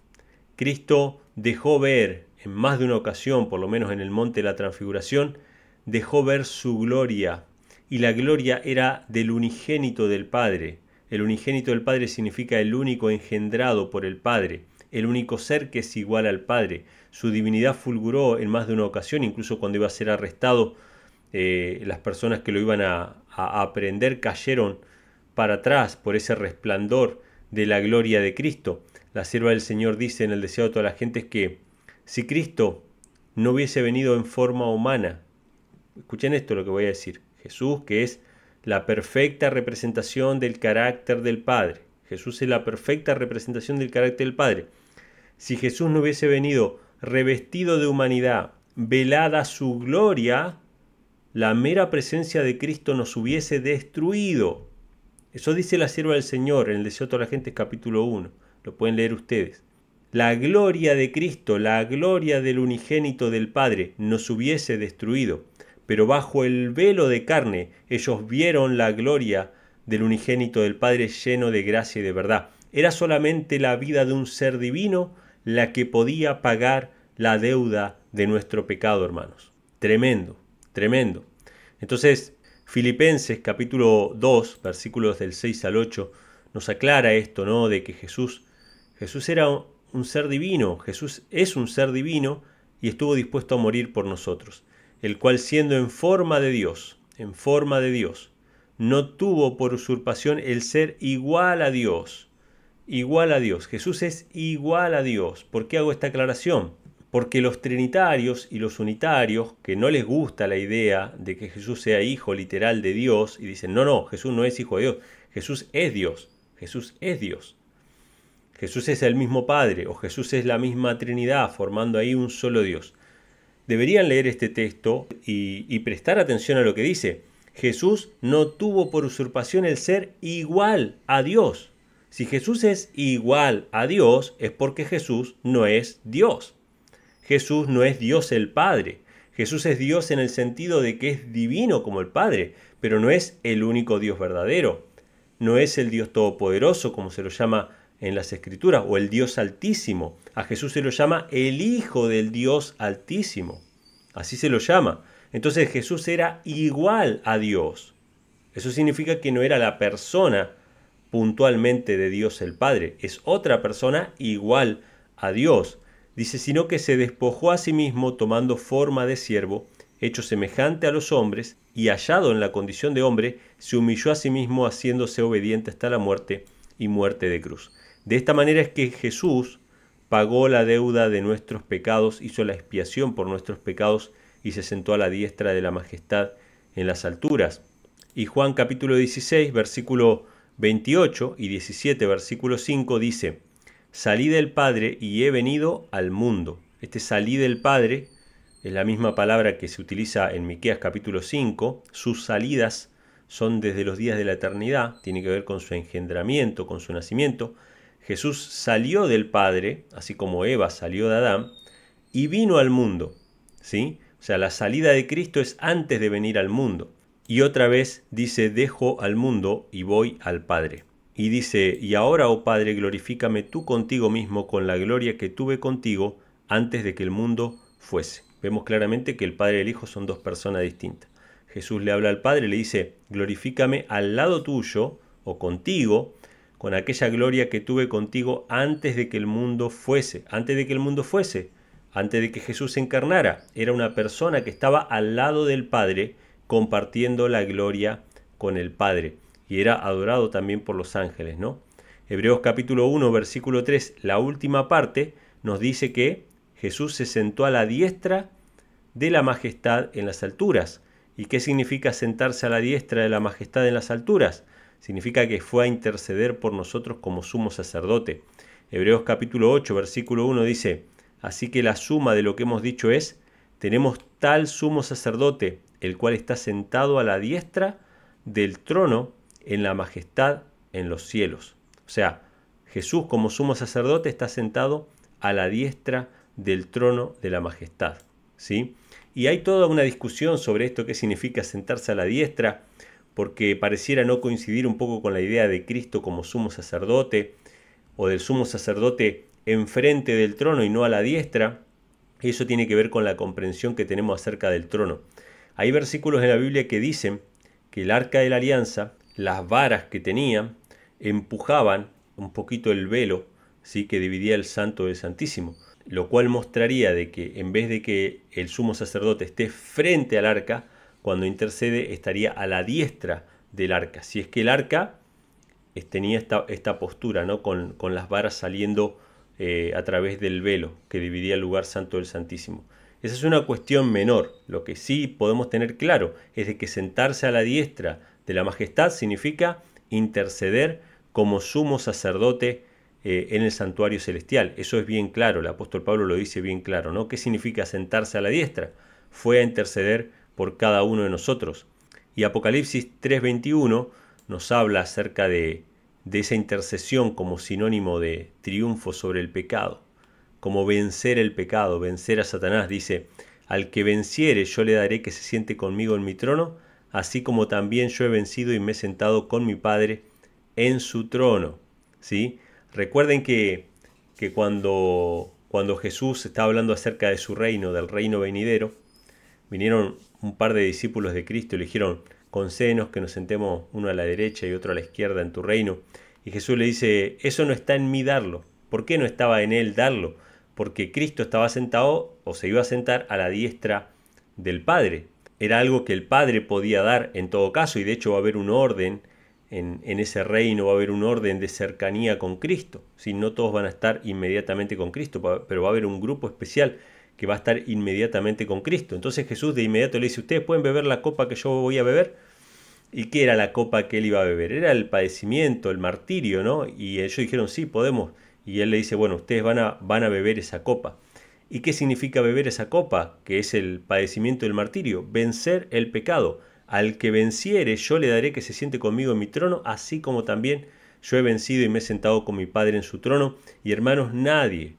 Cristo dejó ver, en más de una ocasión, por lo menos en el monte de la transfiguración, dejó ver su gloria, y la gloria era del unigénito del Padre, el unigénito del Padre significa el único engendrado por el Padre, el único ser que es igual al Padre. Su divinidad fulguró en más de una ocasión, incluso cuando iba a ser arrestado, eh, las personas que lo iban a, aprender cayeron para atrás por ese resplandor de la gloria de Cristo. La sierva del Señor dice en el deseo de toda la gente es que si Cristo no hubiese venido en forma humana, escuchen esto lo que voy a decir, Jesús que es la perfecta representación del carácter del Padre. Jesús es la perfecta representación del carácter del Padre. Si Jesús no hubiese venido revestido de humanidad, velada su gloria, la mera presencia de Cristo nos hubiese destruido. Eso dice la sierva del Señor en el Deseo de la gente, capítulo 1. Lo pueden leer ustedes. La gloria de Cristo, la gloria del unigénito del Padre, nos hubiese destruido pero bajo el velo de carne ellos vieron la gloria del unigénito del Padre lleno de gracia y de verdad. Era solamente la vida de un ser divino la que podía pagar la deuda de nuestro pecado, hermanos. Tremendo, tremendo. Entonces, Filipenses capítulo 2, versículos del 6 al 8, nos aclara esto, ¿no? De que Jesús, Jesús era un ser divino, Jesús es un ser divino y estuvo dispuesto a morir por nosotros el cual siendo en forma de Dios, en forma de Dios, no tuvo por usurpación el ser igual a Dios, igual a Dios. Jesús es igual a Dios. ¿Por qué hago esta aclaración? Porque los trinitarios y los unitarios, que no les gusta la idea de que Jesús sea hijo literal de Dios, y dicen, no, no, Jesús no es hijo de Dios, Jesús es Dios, Jesús es Dios. Jesús es el mismo Padre o Jesús es la misma Trinidad, formando ahí un solo Dios deberían leer este texto y, prestar atención a lo que dice. Jesús no tuvo por usurpación el ser igual a Dios. Si Jesús es igual a Dios, es porque Jesús no es Dios. Jesús no es Dios el Padre. Jesús es Dios en el sentido de que es divino como el Padre, pero no es el único Dios verdadero. No es el Dios todopoderoso, como se lo llama en las Escrituras, o el Dios Altísimo. A Jesús se lo llama el Hijo del Dios Altísimo. Así se lo llama. Entonces Jesús era igual a Dios. Eso significa que no era la persona puntualmente de Dios el Padre, es otra persona igual a Dios. Dice, sino que se despojó a sí mismo tomando forma de siervo, hecho semejante a los hombres, y hallado en la condición de hombre, se humilló a sí mismo haciéndose obediente hasta la muerte y muerte de cruz. De esta manera es que Jesús pagó la deuda de nuestros pecados, hizo la expiación por nuestros pecados y se sentó a la diestra de la majestad en las alturas. Y Juan capítulo 16, versículo 28 y 17, versículo 5 dice, salí del Padre y he venido al mundo. Este salí del Padre es la misma palabra que se utiliza en Miqueas capítulo 5, sus salidas son desde los días de la eternidad, tiene que ver con su engendramiento, con su nacimiento, Jesús salió del Padre, así como Eva salió de Adán, y vino al mundo. ¿sí? O sea, la salida de Cristo es antes de venir al mundo. Y otra vez dice, dejo al mundo y voy al Padre. Y dice, y ahora, oh Padre, glorifícame tú contigo mismo con la gloria que tuve contigo antes de que el mundo fuese. Vemos claramente que el Padre y el Hijo son dos personas distintas. Jesús le habla al Padre, y le dice, glorifícame al lado tuyo o contigo, con aquella gloria que tuve contigo antes de que el mundo fuese, antes de que el mundo fuese, antes de que Jesús se encarnara. Era una persona que estaba al lado del Padre, compartiendo la gloria con el Padre. Y era adorado también por los ángeles, ¿no? Hebreos capítulo 1, versículo 3, la última parte, nos dice que Jesús se sentó a la diestra de la majestad en las alturas. ¿Y qué significa sentarse a la diestra de la majestad en las alturas? significa que fue a interceder por nosotros como sumo sacerdote. Hebreos capítulo 8, versículo 1 dice, así que la suma de lo que hemos dicho es, tenemos tal sumo sacerdote, el cual está sentado a la diestra del trono en la majestad en los cielos. O sea, Jesús como sumo sacerdote está sentado a la diestra del trono de la majestad. ¿sí? Y hay toda una discusión sobre esto, qué significa sentarse a la diestra porque pareciera no coincidir un poco con la idea de Cristo como sumo sacerdote, o del sumo sacerdote enfrente del trono y no a la diestra, eso tiene que ver con la comprensión que tenemos acerca del trono. Hay versículos en la Biblia que dicen que el arca de la alianza, las varas que tenía, empujaban un poquito el velo ¿sí? que dividía el santo del santísimo, lo cual mostraría de que en vez de que el sumo sacerdote esté frente al arca, cuando intercede estaría a la diestra del arca. Si es que el arca eh, tenía esta, postura, ¿no? con, las varas saliendo eh, a través del velo que dividía el lugar santo del Santísimo. Esa es una cuestión menor. Lo que sí podemos tener claro es de que sentarse a la diestra de la majestad significa interceder como sumo sacerdote eh, en el santuario celestial. Eso es bien claro, el apóstol Pablo lo dice bien claro, ¿no? ¿Qué significa sentarse a la diestra? Fue a interceder por cada uno de nosotros. Y Apocalipsis 3:21 nos habla acerca de, de esa intercesión como sinónimo de triunfo sobre el pecado, como vencer el pecado, vencer a Satanás. Dice, al que venciere yo le daré que se siente conmigo en mi trono, así como también yo he vencido y me he sentado con mi Padre en su trono. ¿Sí? Recuerden que, que cuando, cuando Jesús está hablando acerca de su reino, del reino venidero, vinieron un par de discípulos de Cristo le dijeron, concédenos que nos sentemos uno a la derecha y otro a la izquierda en tu reino. Y Jesús le dice, eso no está en mí darlo. ¿Por qué no estaba en él darlo? Porque Cristo estaba sentado o se iba a sentar a la diestra del Padre. Era algo que el Padre podía dar en todo caso y de hecho va a haber un orden en, ese reino va a haber un orden de cercanía con Cristo. Si no todos van a estar inmediatamente con Cristo, pero va a haber un grupo especial que va a estar inmediatamente con Cristo. Entonces Jesús de inmediato le dice, ustedes pueden beber la copa que yo voy a beber. ¿Y qué era la copa que él iba a beber? Era el padecimiento, el martirio, ¿no? Y ellos dijeron, sí, podemos. Y él le dice, bueno, ustedes van a, van a beber esa copa. ¿Y qué significa beber esa copa? Que es el padecimiento del martirio, vencer el pecado. Al que venciere, yo le daré que se siente conmigo en mi trono, así como también yo he vencido y me he sentado con mi Padre en su trono. Y hermanos, nadie,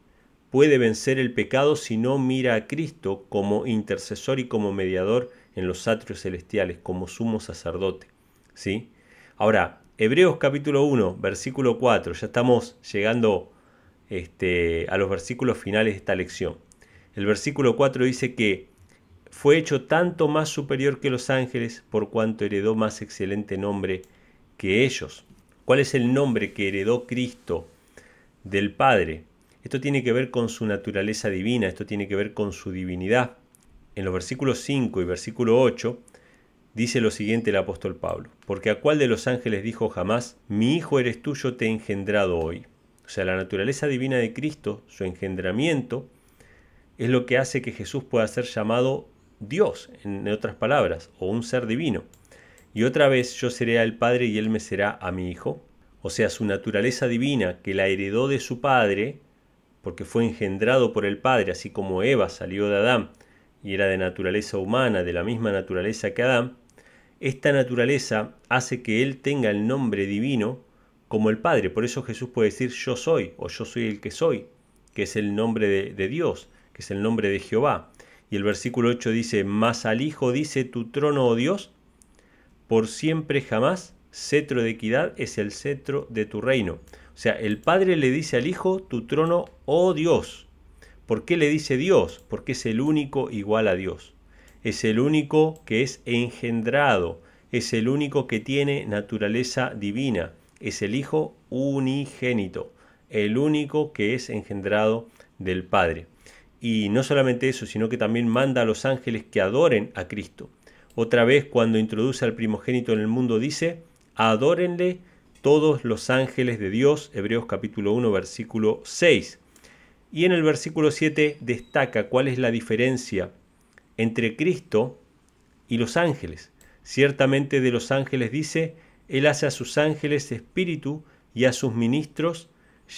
puede vencer el pecado si no mira a Cristo como intercesor y como mediador en los atrios celestiales, como sumo sacerdote. ¿Sí? Ahora, Hebreos capítulo 1, versículo 4, ya estamos llegando este, a los versículos finales de esta lección. El versículo 4 dice que fue hecho tanto más superior que los ángeles por cuanto heredó más excelente nombre que ellos. ¿Cuál es el nombre que heredó Cristo del Padre? Esto tiene que ver con su naturaleza divina, esto tiene que ver con su divinidad. En los versículos 5 y versículo 8 dice lo siguiente el apóstol Pablo, porque a cuál de los ángeles dijo jamás, mi hijo eres tuyo, te he engendrado hoy. O sea, la naturaleza divina de Cristo, su engendramiento, es lo que hace que Jesús pueda ser llamado Dios, en otras palabras, o un ser divino. Y otra vez yo seré al Padre y Él me será a mi Hijo. O sea, su naturaleza divina que la heredó de su Padre, porque fue engendrado por el Padre, así como Eva salió de Adán y era de naturaleza humana, de la misma naturaleza que Adán, esta naturaleza hace que Él tenga el nombre divino como el Padre. Por eso Jesús puede decir yo soy o yo soy el que soy, que es el nombre de, Dios, que es el nombre de Jehová. Y el versículo 8 dice, mas al Hijo dice tu trono, oh Dios, por siempre jamás, cetro de equidad es el cetro de tu reino. O sea, el Padre le dice al Hijo, tu trono, oh Dios. ¿Por qué le dice Dios? Porque es el único igual a Dios. Es el único que es engendrado. Es el único que tiene naturaleza divina. Es el Hijo unigénito. El único que es engendrado del Padre. Y no solamente eso, sino que también manda a los ángeles que adoren a Cristo. Otra vez cuando introduce al primogénito en el mundo dice, adórenle todos los ángeles de Dios, Hebreos capítulo 1, versículo 6. Y en el versículo 7 destaca cuál es la diferencia entre Cristo y los ángeles. Ciertamente de los ángeles dice, Él hace a sus ángeles espíritu y a sus ministros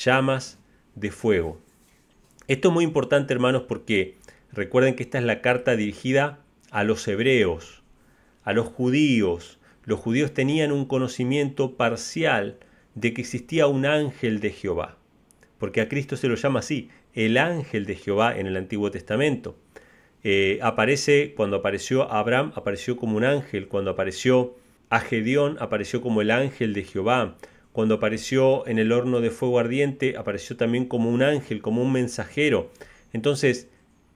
llamas de fuego. Esto es muy importante, hermanos, porque recuerden que esta es la carta dirigida a los hebreos, a los judíos, los judíos tenían un conocimiento parcial de que existía un ángel de Jehová, porque a Cristo se lo llama así, el ángel de Jehová en el Antiguo Testamento. Eh, aparece, cuando apareció Abraham, apareció como un ángel, cuando apareció a Gedeón, apareció como el ángel de Jehová, cuando apareció en el horno de fuego ardiente, apareció también como un ángel, como un mensajero. Entonces,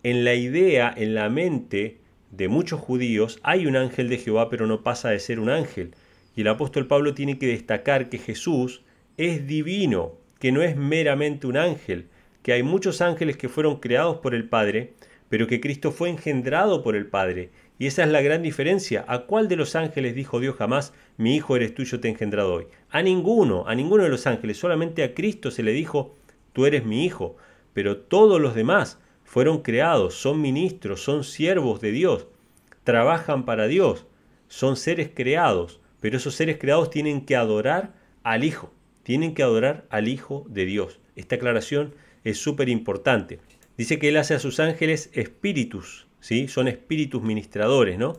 en la idea, en la mente, de muchos judíos hay un ángel de Jehová, pero no pasa de ser un ángel. Y el apóstol Pablo tiene que destacar que Jesús es divino, que no es meramente un ángel, que hay muchos ángeles que fueron creados por el Padre, pero que Cristo fue engendrado por el Padre. Y esa es la gran diferencia. ¿A cuál de los ángeles dijo Dios jamás, mi hijo eres tuyo, te he engendrado hoy? A ninguno, a ninguno de los ángeles, solamente a Cristo se le dijo, tú eres mi hijo. Pero todos los demás, fueron creados, son ministros, son siervos de Dios, trabajan para Dios, son seres creados, pero esos seres creados tienen que adorar al Hijo, tienen que adorar al Hijo de Dios. Esta aclaración es súper importante. Dice que Él hace a sus ángeles espíritus, ¿sí? son espíritus ministradores, ¿no?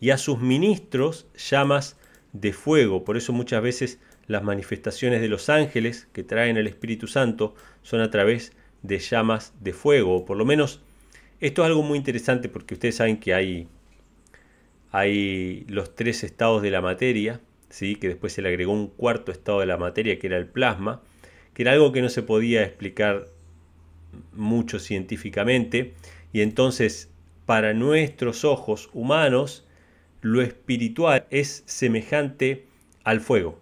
Y a sus ministros llamas de fuego. Por eso muchas veces las manifestaciones de los ángeles que traen el Espíritu Santo son a través de de llamas de fuego. Por lo menos esto es algo muy interesante porque ustedes saben que hay, hay los tres estados de la materia, ¿sí? que después se le agregó un cuarto estado de la materia que era el plasma, que era algo que no se podía explicar mucho científicamente. Y entonces, para nuestros ojos humanos, lo espiritual es semejante al fuego.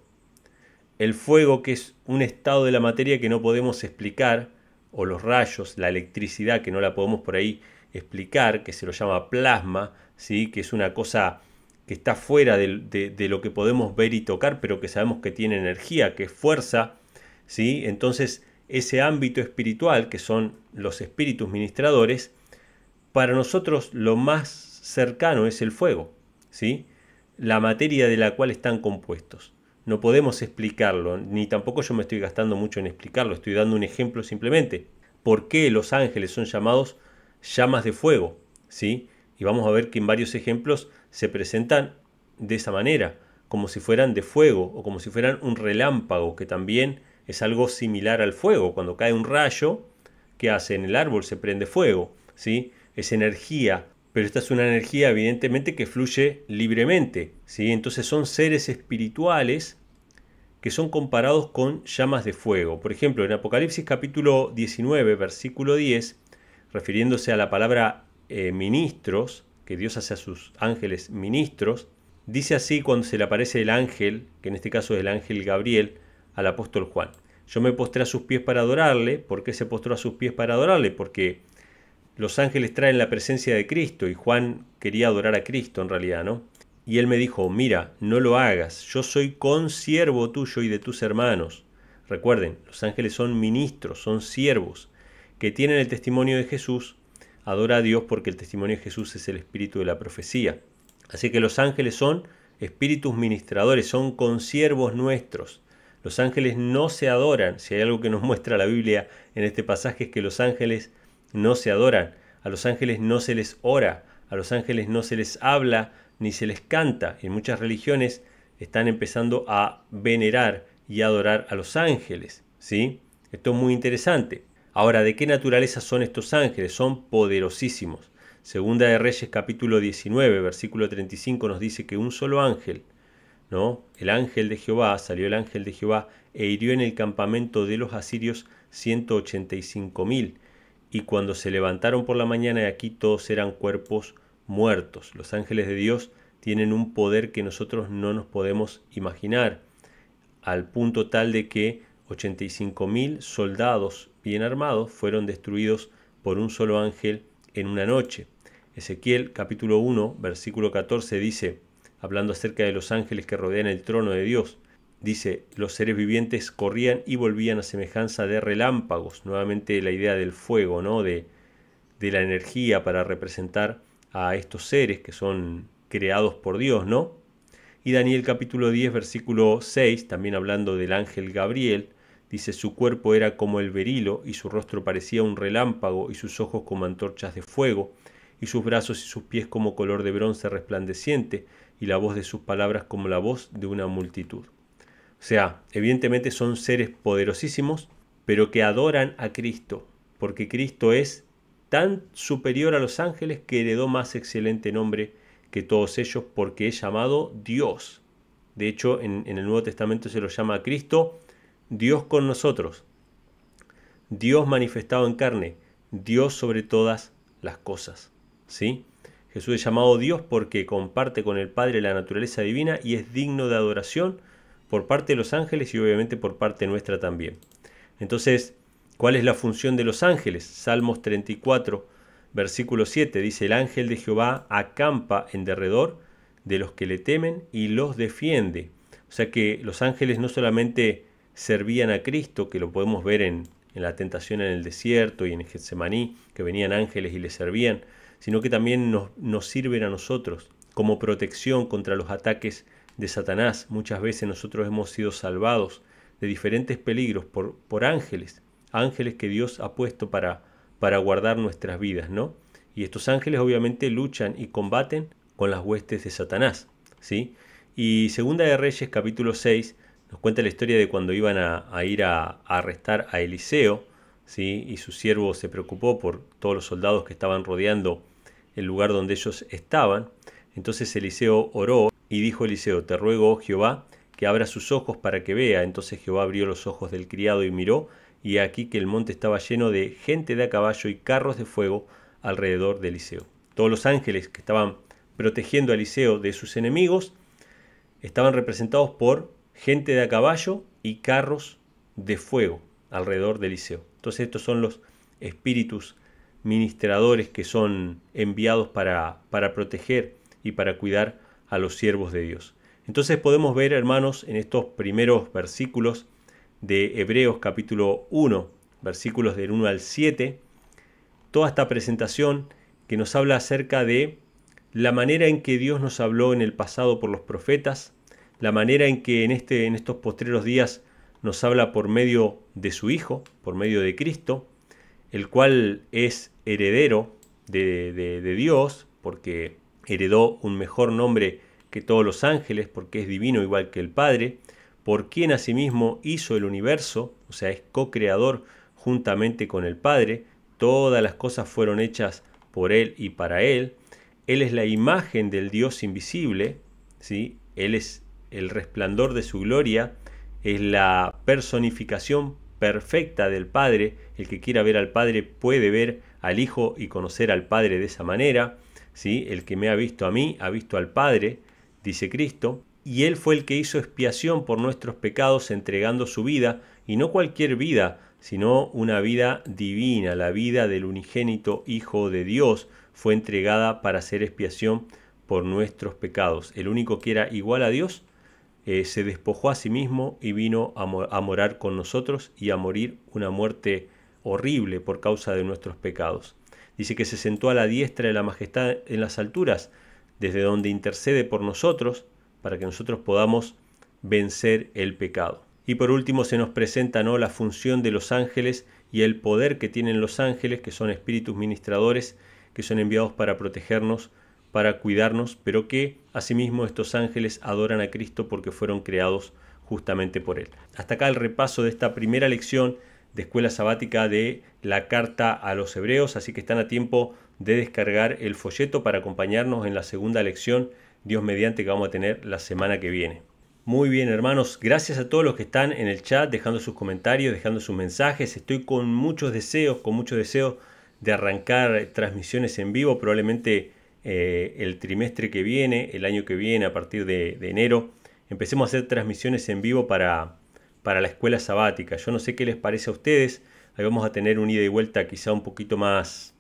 El fuego que es un estado de la materia que no podemos explicar, o los rayos, la electricidad, que no la podemos por ahí explicar, que se lo llama plasma, ¿sí? que es una cosa que está fuera de, lo que podemos ver y tocar, pero que sabemos que tiene energía, que es fuerza, ¿sí? Entonces, ese ámbito espiritual, que son los espíritus ministradores, para nosotros lo más cercano es el fuego, ¿sí? La materia de la cual están compuestos no podemos explicarlo, ni tampoco yo me estoy gastando mucho en explicarlo, estoy dando un ejemplo simplemente. ¿Por qué los ángeles son llamados llamas de fuego? ¿Sí? Y vamos a ver que en varios ejemplos se presentan de esa manera, como si fueran de fuego o como si fueran un relámpago, que también es algo similar al fuego. Cuando cae un rayo, ¿qué hace en el árbol? Se prende fuego, ¿sí? Es energía pero esta es una energía evidentemente que fluye libremente. ¿sí? Entonces son seres espirituales que son comparados con llamas de fuego. Por ejemplo, en Apocalipsis capítulo 19, versículo 10, refiriéndose a la palabra eh, ministros, que Dios hace a sus ángeles ministros, dice así cuando se le aparece el ángel, que en este caso es el ángel Gabriel, al apóstol Juan. Yo me postré a sus pies para adorarle. ¿Por qué se postró a sus pies para adorarle? Porque los ángeles traen la presencia de Cristo y Juan quería adorar a Cristo en realidad, ¿no? Y él me dijo, mira, no lo hagas, yo soy consiervo tuyo y de tus hermanos. Recuerden, los ángeles son ministros, son siervos, que tienen el testimonio de Jesús. Adora a Dios porque el testimonio de Jesús es el espíritu de la profecía. Así que los ángeles son espíritus ministradores, son consiervos nuestros. Los ángeles no se adoran. Si hay algo que nos muestra la Biblia en este pasaje es que los ángeles no se adoran, a los ángeles no se les ora, a los ángeles no se les habla ni se les canta. En muchas religiones están empezando a venerar y adorar a los ángeles, ¿sí? Esto es muy interesante. Ahora, ¿de qué naturaleza son estos ángeles? Son poderosísimos. Segunda de Reyes capítulo 19, versículo 35 nos dice que un solo ángel, ¿no? El ángel de Jehová, salió el ángel de Jehová e hirió en el campamento de los asirios 185 mil y cuando se levantaron por la mañana de aquí todos eran cuerpos muertos. Los ángeles de Dios tienen un poder que nosotros no nos podemos imaginar, al punto tal de que 85.000 soldados bien armados fueron destruidos por un solo ángel en una noche. Ezequiel capítulo 1, versículo 14 dice, hablando acerca de los ángeles que rodean el trono de Dios, Dice, los seres vivientes corrían y volvían a semejanza de relámpagos. Nuevamente la idea del fuego, ¿no? De, la energía para representar a estos seres que son creados por Dios, ¿no? Y Daniel capítulo 10, versículo 6, también hablando del ángel Gabriel, dice, su cuerpo era como el berilo y su rostro parecía un relámpago y sus ojos como antorchas de fuego y sus brazos y sus pies como color de bronce resplandeciente y la voz de sus palabras como la voz de una multitud. O sea, evidentemente son seres poderosísimos, pero que adoran a Cristo, porque Cristo es tan superior a los ángeles que heredó más excelente nombre que todos ellos, porque es llamado Dios. De hecho, en, el Nuevo Testamento se lo llama Cristo Dios con nosotros, Dios manifestado en carne, Dios sobre todas las cosas. ¿Sí? Jesús es llamado Dios porque comparte con el Padre la naturaleza divina y es digno de adoración por parte de los ángeles y obviamente por parte nuestra también. Entonces, ¿cuál es la función de los ángeles? Salmos 34, versículo 7 dice, el ángel de Jehová acampa en derredor de los que le temen y los defiende. O sea que los ángeles no solamente servían a Cristo, que lo podemos ver en, la tentación en el desierto y en Getsemaní, que venían ángeles y le servían, sino que también nos, nos sirven a nosotros como protección contra los ataques de Satanás. Muchas veces nosotros hemos sido salvados de diferentes peligros por, por ángeles, ángeles que Dios ha puesto para, para guardar nuestras vidas, ¿no? Y estos ángeles obviamente luchan y combaten con las huestes de Satanás, ¿sí? Y Segunda de Reyes capítulo 6 nos cuenta la historia de cuando iban a, ir a, a, arrestar a Eliseo, ¿sí? Y su siervo se preocupó por todos los soldados que estaban rodeando el lugar donde ellos estaban. Entonces Eliseo oró y dijo Eliseo, te ruego, oh Jehová, que abra sus ojos para que vea. Entonces Jehová abrió los ojos del criado y miró, y aquí que el monte estaba lleno de gente de a caballo y carros de fuego alrededor de Eliseo. Todos los ángeles que estaban protegiendo a Eliseo de sus enemigos estaban representados por gente de a caballo y carros de fuego alrededor de Eliseo. Entonces estos son los espíritus ministradores que son enviados para, para proteger y para cuidar a los siervos de Dios. Entonces podemos ver, hermanos, en estos primeros versículos de Hebreos capítulo 1, versículos del 1 al 7, toda esta presentación que nos habla acerca de la manera en que Dios nos habló en el pasado por los profetas, la manera en que en, este, en estos postreros días nos habla por medio de su Hijo, por medio de Cristo, el cual es heredero de, de Dios, porque heredó un mejor nombre que todos los ángeles, porque es divino igual que el Padre, por quien asimismo hizo el universo, o sea, es co-creador juntamente con el Padre, todas las cosas fueron hechas por Él y para Él, Él es la imagen del Dios invisible, ¿sí? Él es el resplandor de su gloria, es la personificación perfecta del Padre, el que quiera ver al Padre puede ver al Hijo y conocer al Padre de esa manera, el que me ha visto a mí, ha visto al Padre, dice Cristo, y Él fue el que hizo expiación por nuestros pecados entregando su vida, y no cualquier vida, sino una vida divina, la vida del unigénito Hijo de Dios, fue entregada para hacer expiación por nuestros pecados. El único que era igual a Dios eh, se despojó a sí mismo y vino a morar con nosotros y a morir una muerte horrible por causa de nuestros pecados. Dice que se sentó a la diestra de la majestad en las alturas, desde donde intercede por nosotros, para que nosotros podamos vencer el pecado. Y por último se nos presenta ¿no? la función de los ángeles y el poder que tienen los ángeles, que son espíritus ministradores, que son enviados para protegernos, para cuidarnos, pero que asimismo estos ángeles adoran a Cristo porque fueron creados justamente por Él. Hasta acá el repaso de esta primera lección de escuela sabática de la carta a los hebreos, así que están a tiempo de descargar el folleto para acompañarnos en la segunda lección, Dios mediante, que vamos a tener la semana que viene. Muy bien, hermanos, gracias a todos los que están en el chat, dejando sus comentarios, dejando sus mensajes. Estoy con muchos deseos, con mucho deseo de arrancar transmisiones en vivo, probablemente eh, el trimestre que viene, el año que viene, a partir de enero. Empecemos a hacer transmisiones en vivo para, para la escuela sabática. Yo no sé qué les parece a ustedes. Ahí vamos a tener un ida y vuelta quizá un poquito más,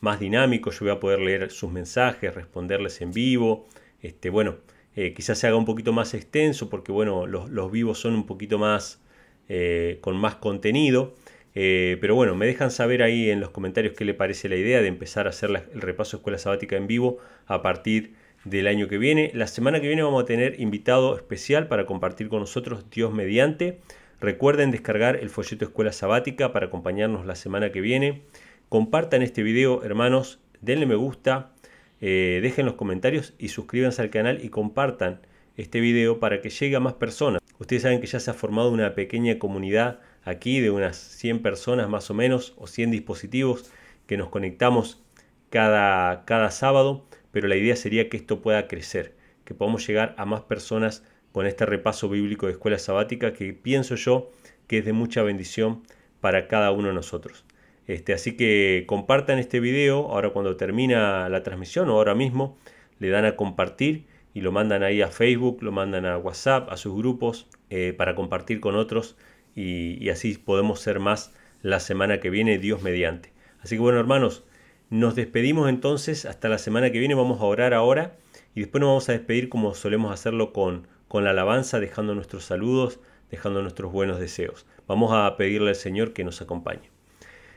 más dinámico. Yo voy a poder leer sus mensajes, responderles en vivo. Este, bueno, eh, quizá quizás se haga un poquito más extenso porque bueno, los, vivos son un poquito más eh, con más contenido. Eh, pero bueno, me dejan saber ahí en los comentarios qué le parece la idea de empezar a hacer el repaso de escuela sabática en vivo a partir de del año que viene. La semana que viene vamos a tener invitado especial para compartir con nosotros Dios mediante. Recuerden descargar el folleto Escuela Sabática para acompañarnos la semana que viene. Compartan este video, hermanos, denle me gusta, eh, dejen los comentarios y suscríbanse al canal y compartan este video para que llegue a más personas. Ustedes saben que ya se ha formado una pequeña comunidad aquí de unas 100 personas más o menos o 100 dispositivos que nos conectamos cada, cada sábado pero la idea sería que esto pueda crecer, que podamos llegar a más personas con este repaso bíblico de escuela sabática que pienso yo que es de mucha bendición para cada uno de nosotros. Este, así que compartan este video, ahora cuando termina la transmisión o ahora mismo, le dan a compartir y lo mandan ahí a Facebook, lo mandan a WhatsApp, a sus grupos, eh, para compartir con otros y así podemos ser más la semana que viene, Dios mediante. Así que bueno hermanos, nos despedimos entonces hasta la semana que viene. Vamos a orar ahora y después nos vamos a despedir como solemos hacerlo con, con la alabanza, dejando nuestros saludos, dejando nuestros buenos deseos. Vamos a pedirle al Señor que nos acompañe.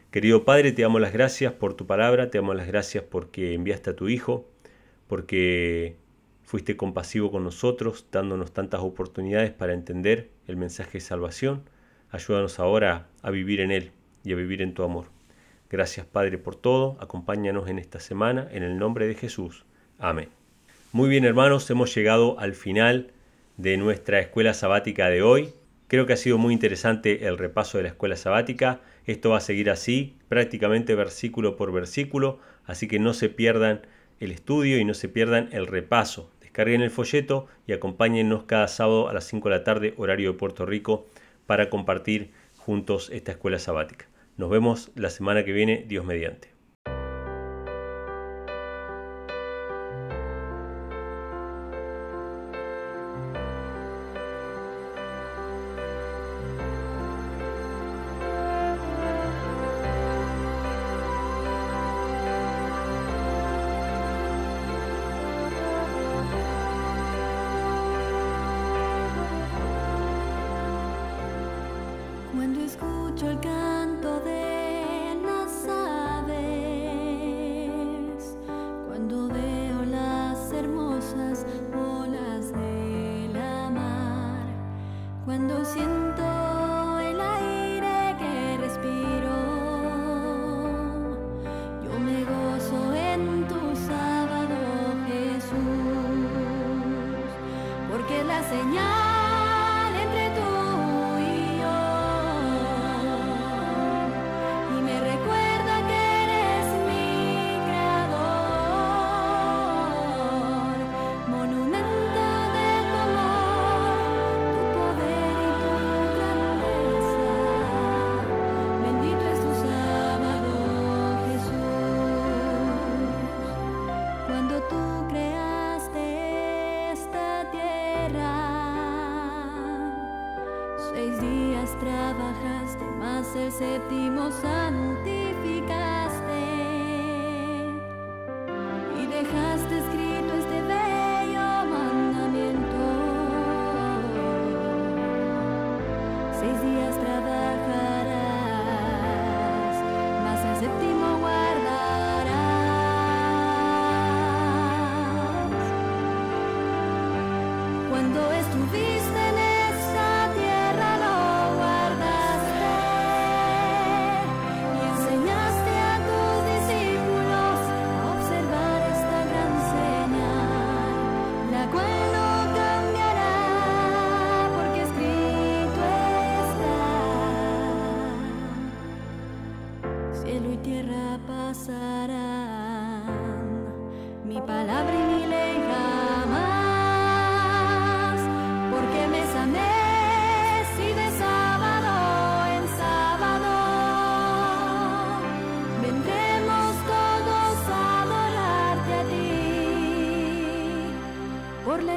Querido Padre, te damos las gracias por tu palabra, te damos las gracias porque enviaste a tu Hijo, porque fuiste compasivo con nosotros, dándonos tantas oportunidades para entender el mensaje de salvación. Ayúdanos ahora a vivir en Él y a vivir en tu amor. Gracias Padre por todo, acompáñanos en esta semana, en el nombre de Jesús. Amén. Muy bien hermanos, hemos llegado al final de nuestra escuela sabática de hoy. Creo que ha sido muy interesante el repaso de la escuela sabática. Esto va a seguir así, prácticamente versículo por versículo, así que no se pierdan el estudio y no se pierdan el repaso. Descarguen el folleto y acompáñennos cada sábado a las 5 de la tarde, horario de Puerto Rico, para compartir juntos esta escuela sabática. Nos vemos la semana que viene, Dios mediante.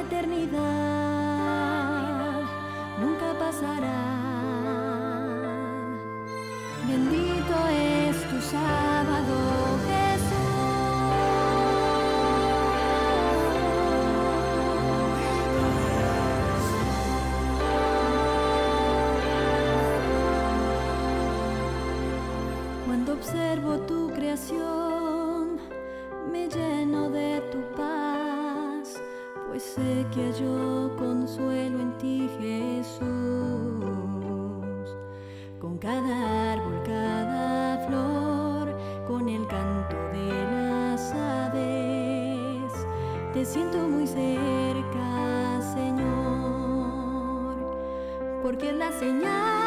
eternidad nunca pasará. Bendito es tu sábado, Jesús. Cuando observo tu creación, que yo consuelo en ti, Jesús. Con cada árbol, cada flor, con el canto de las aves, te siento muy cerca, Señor, porque la señal.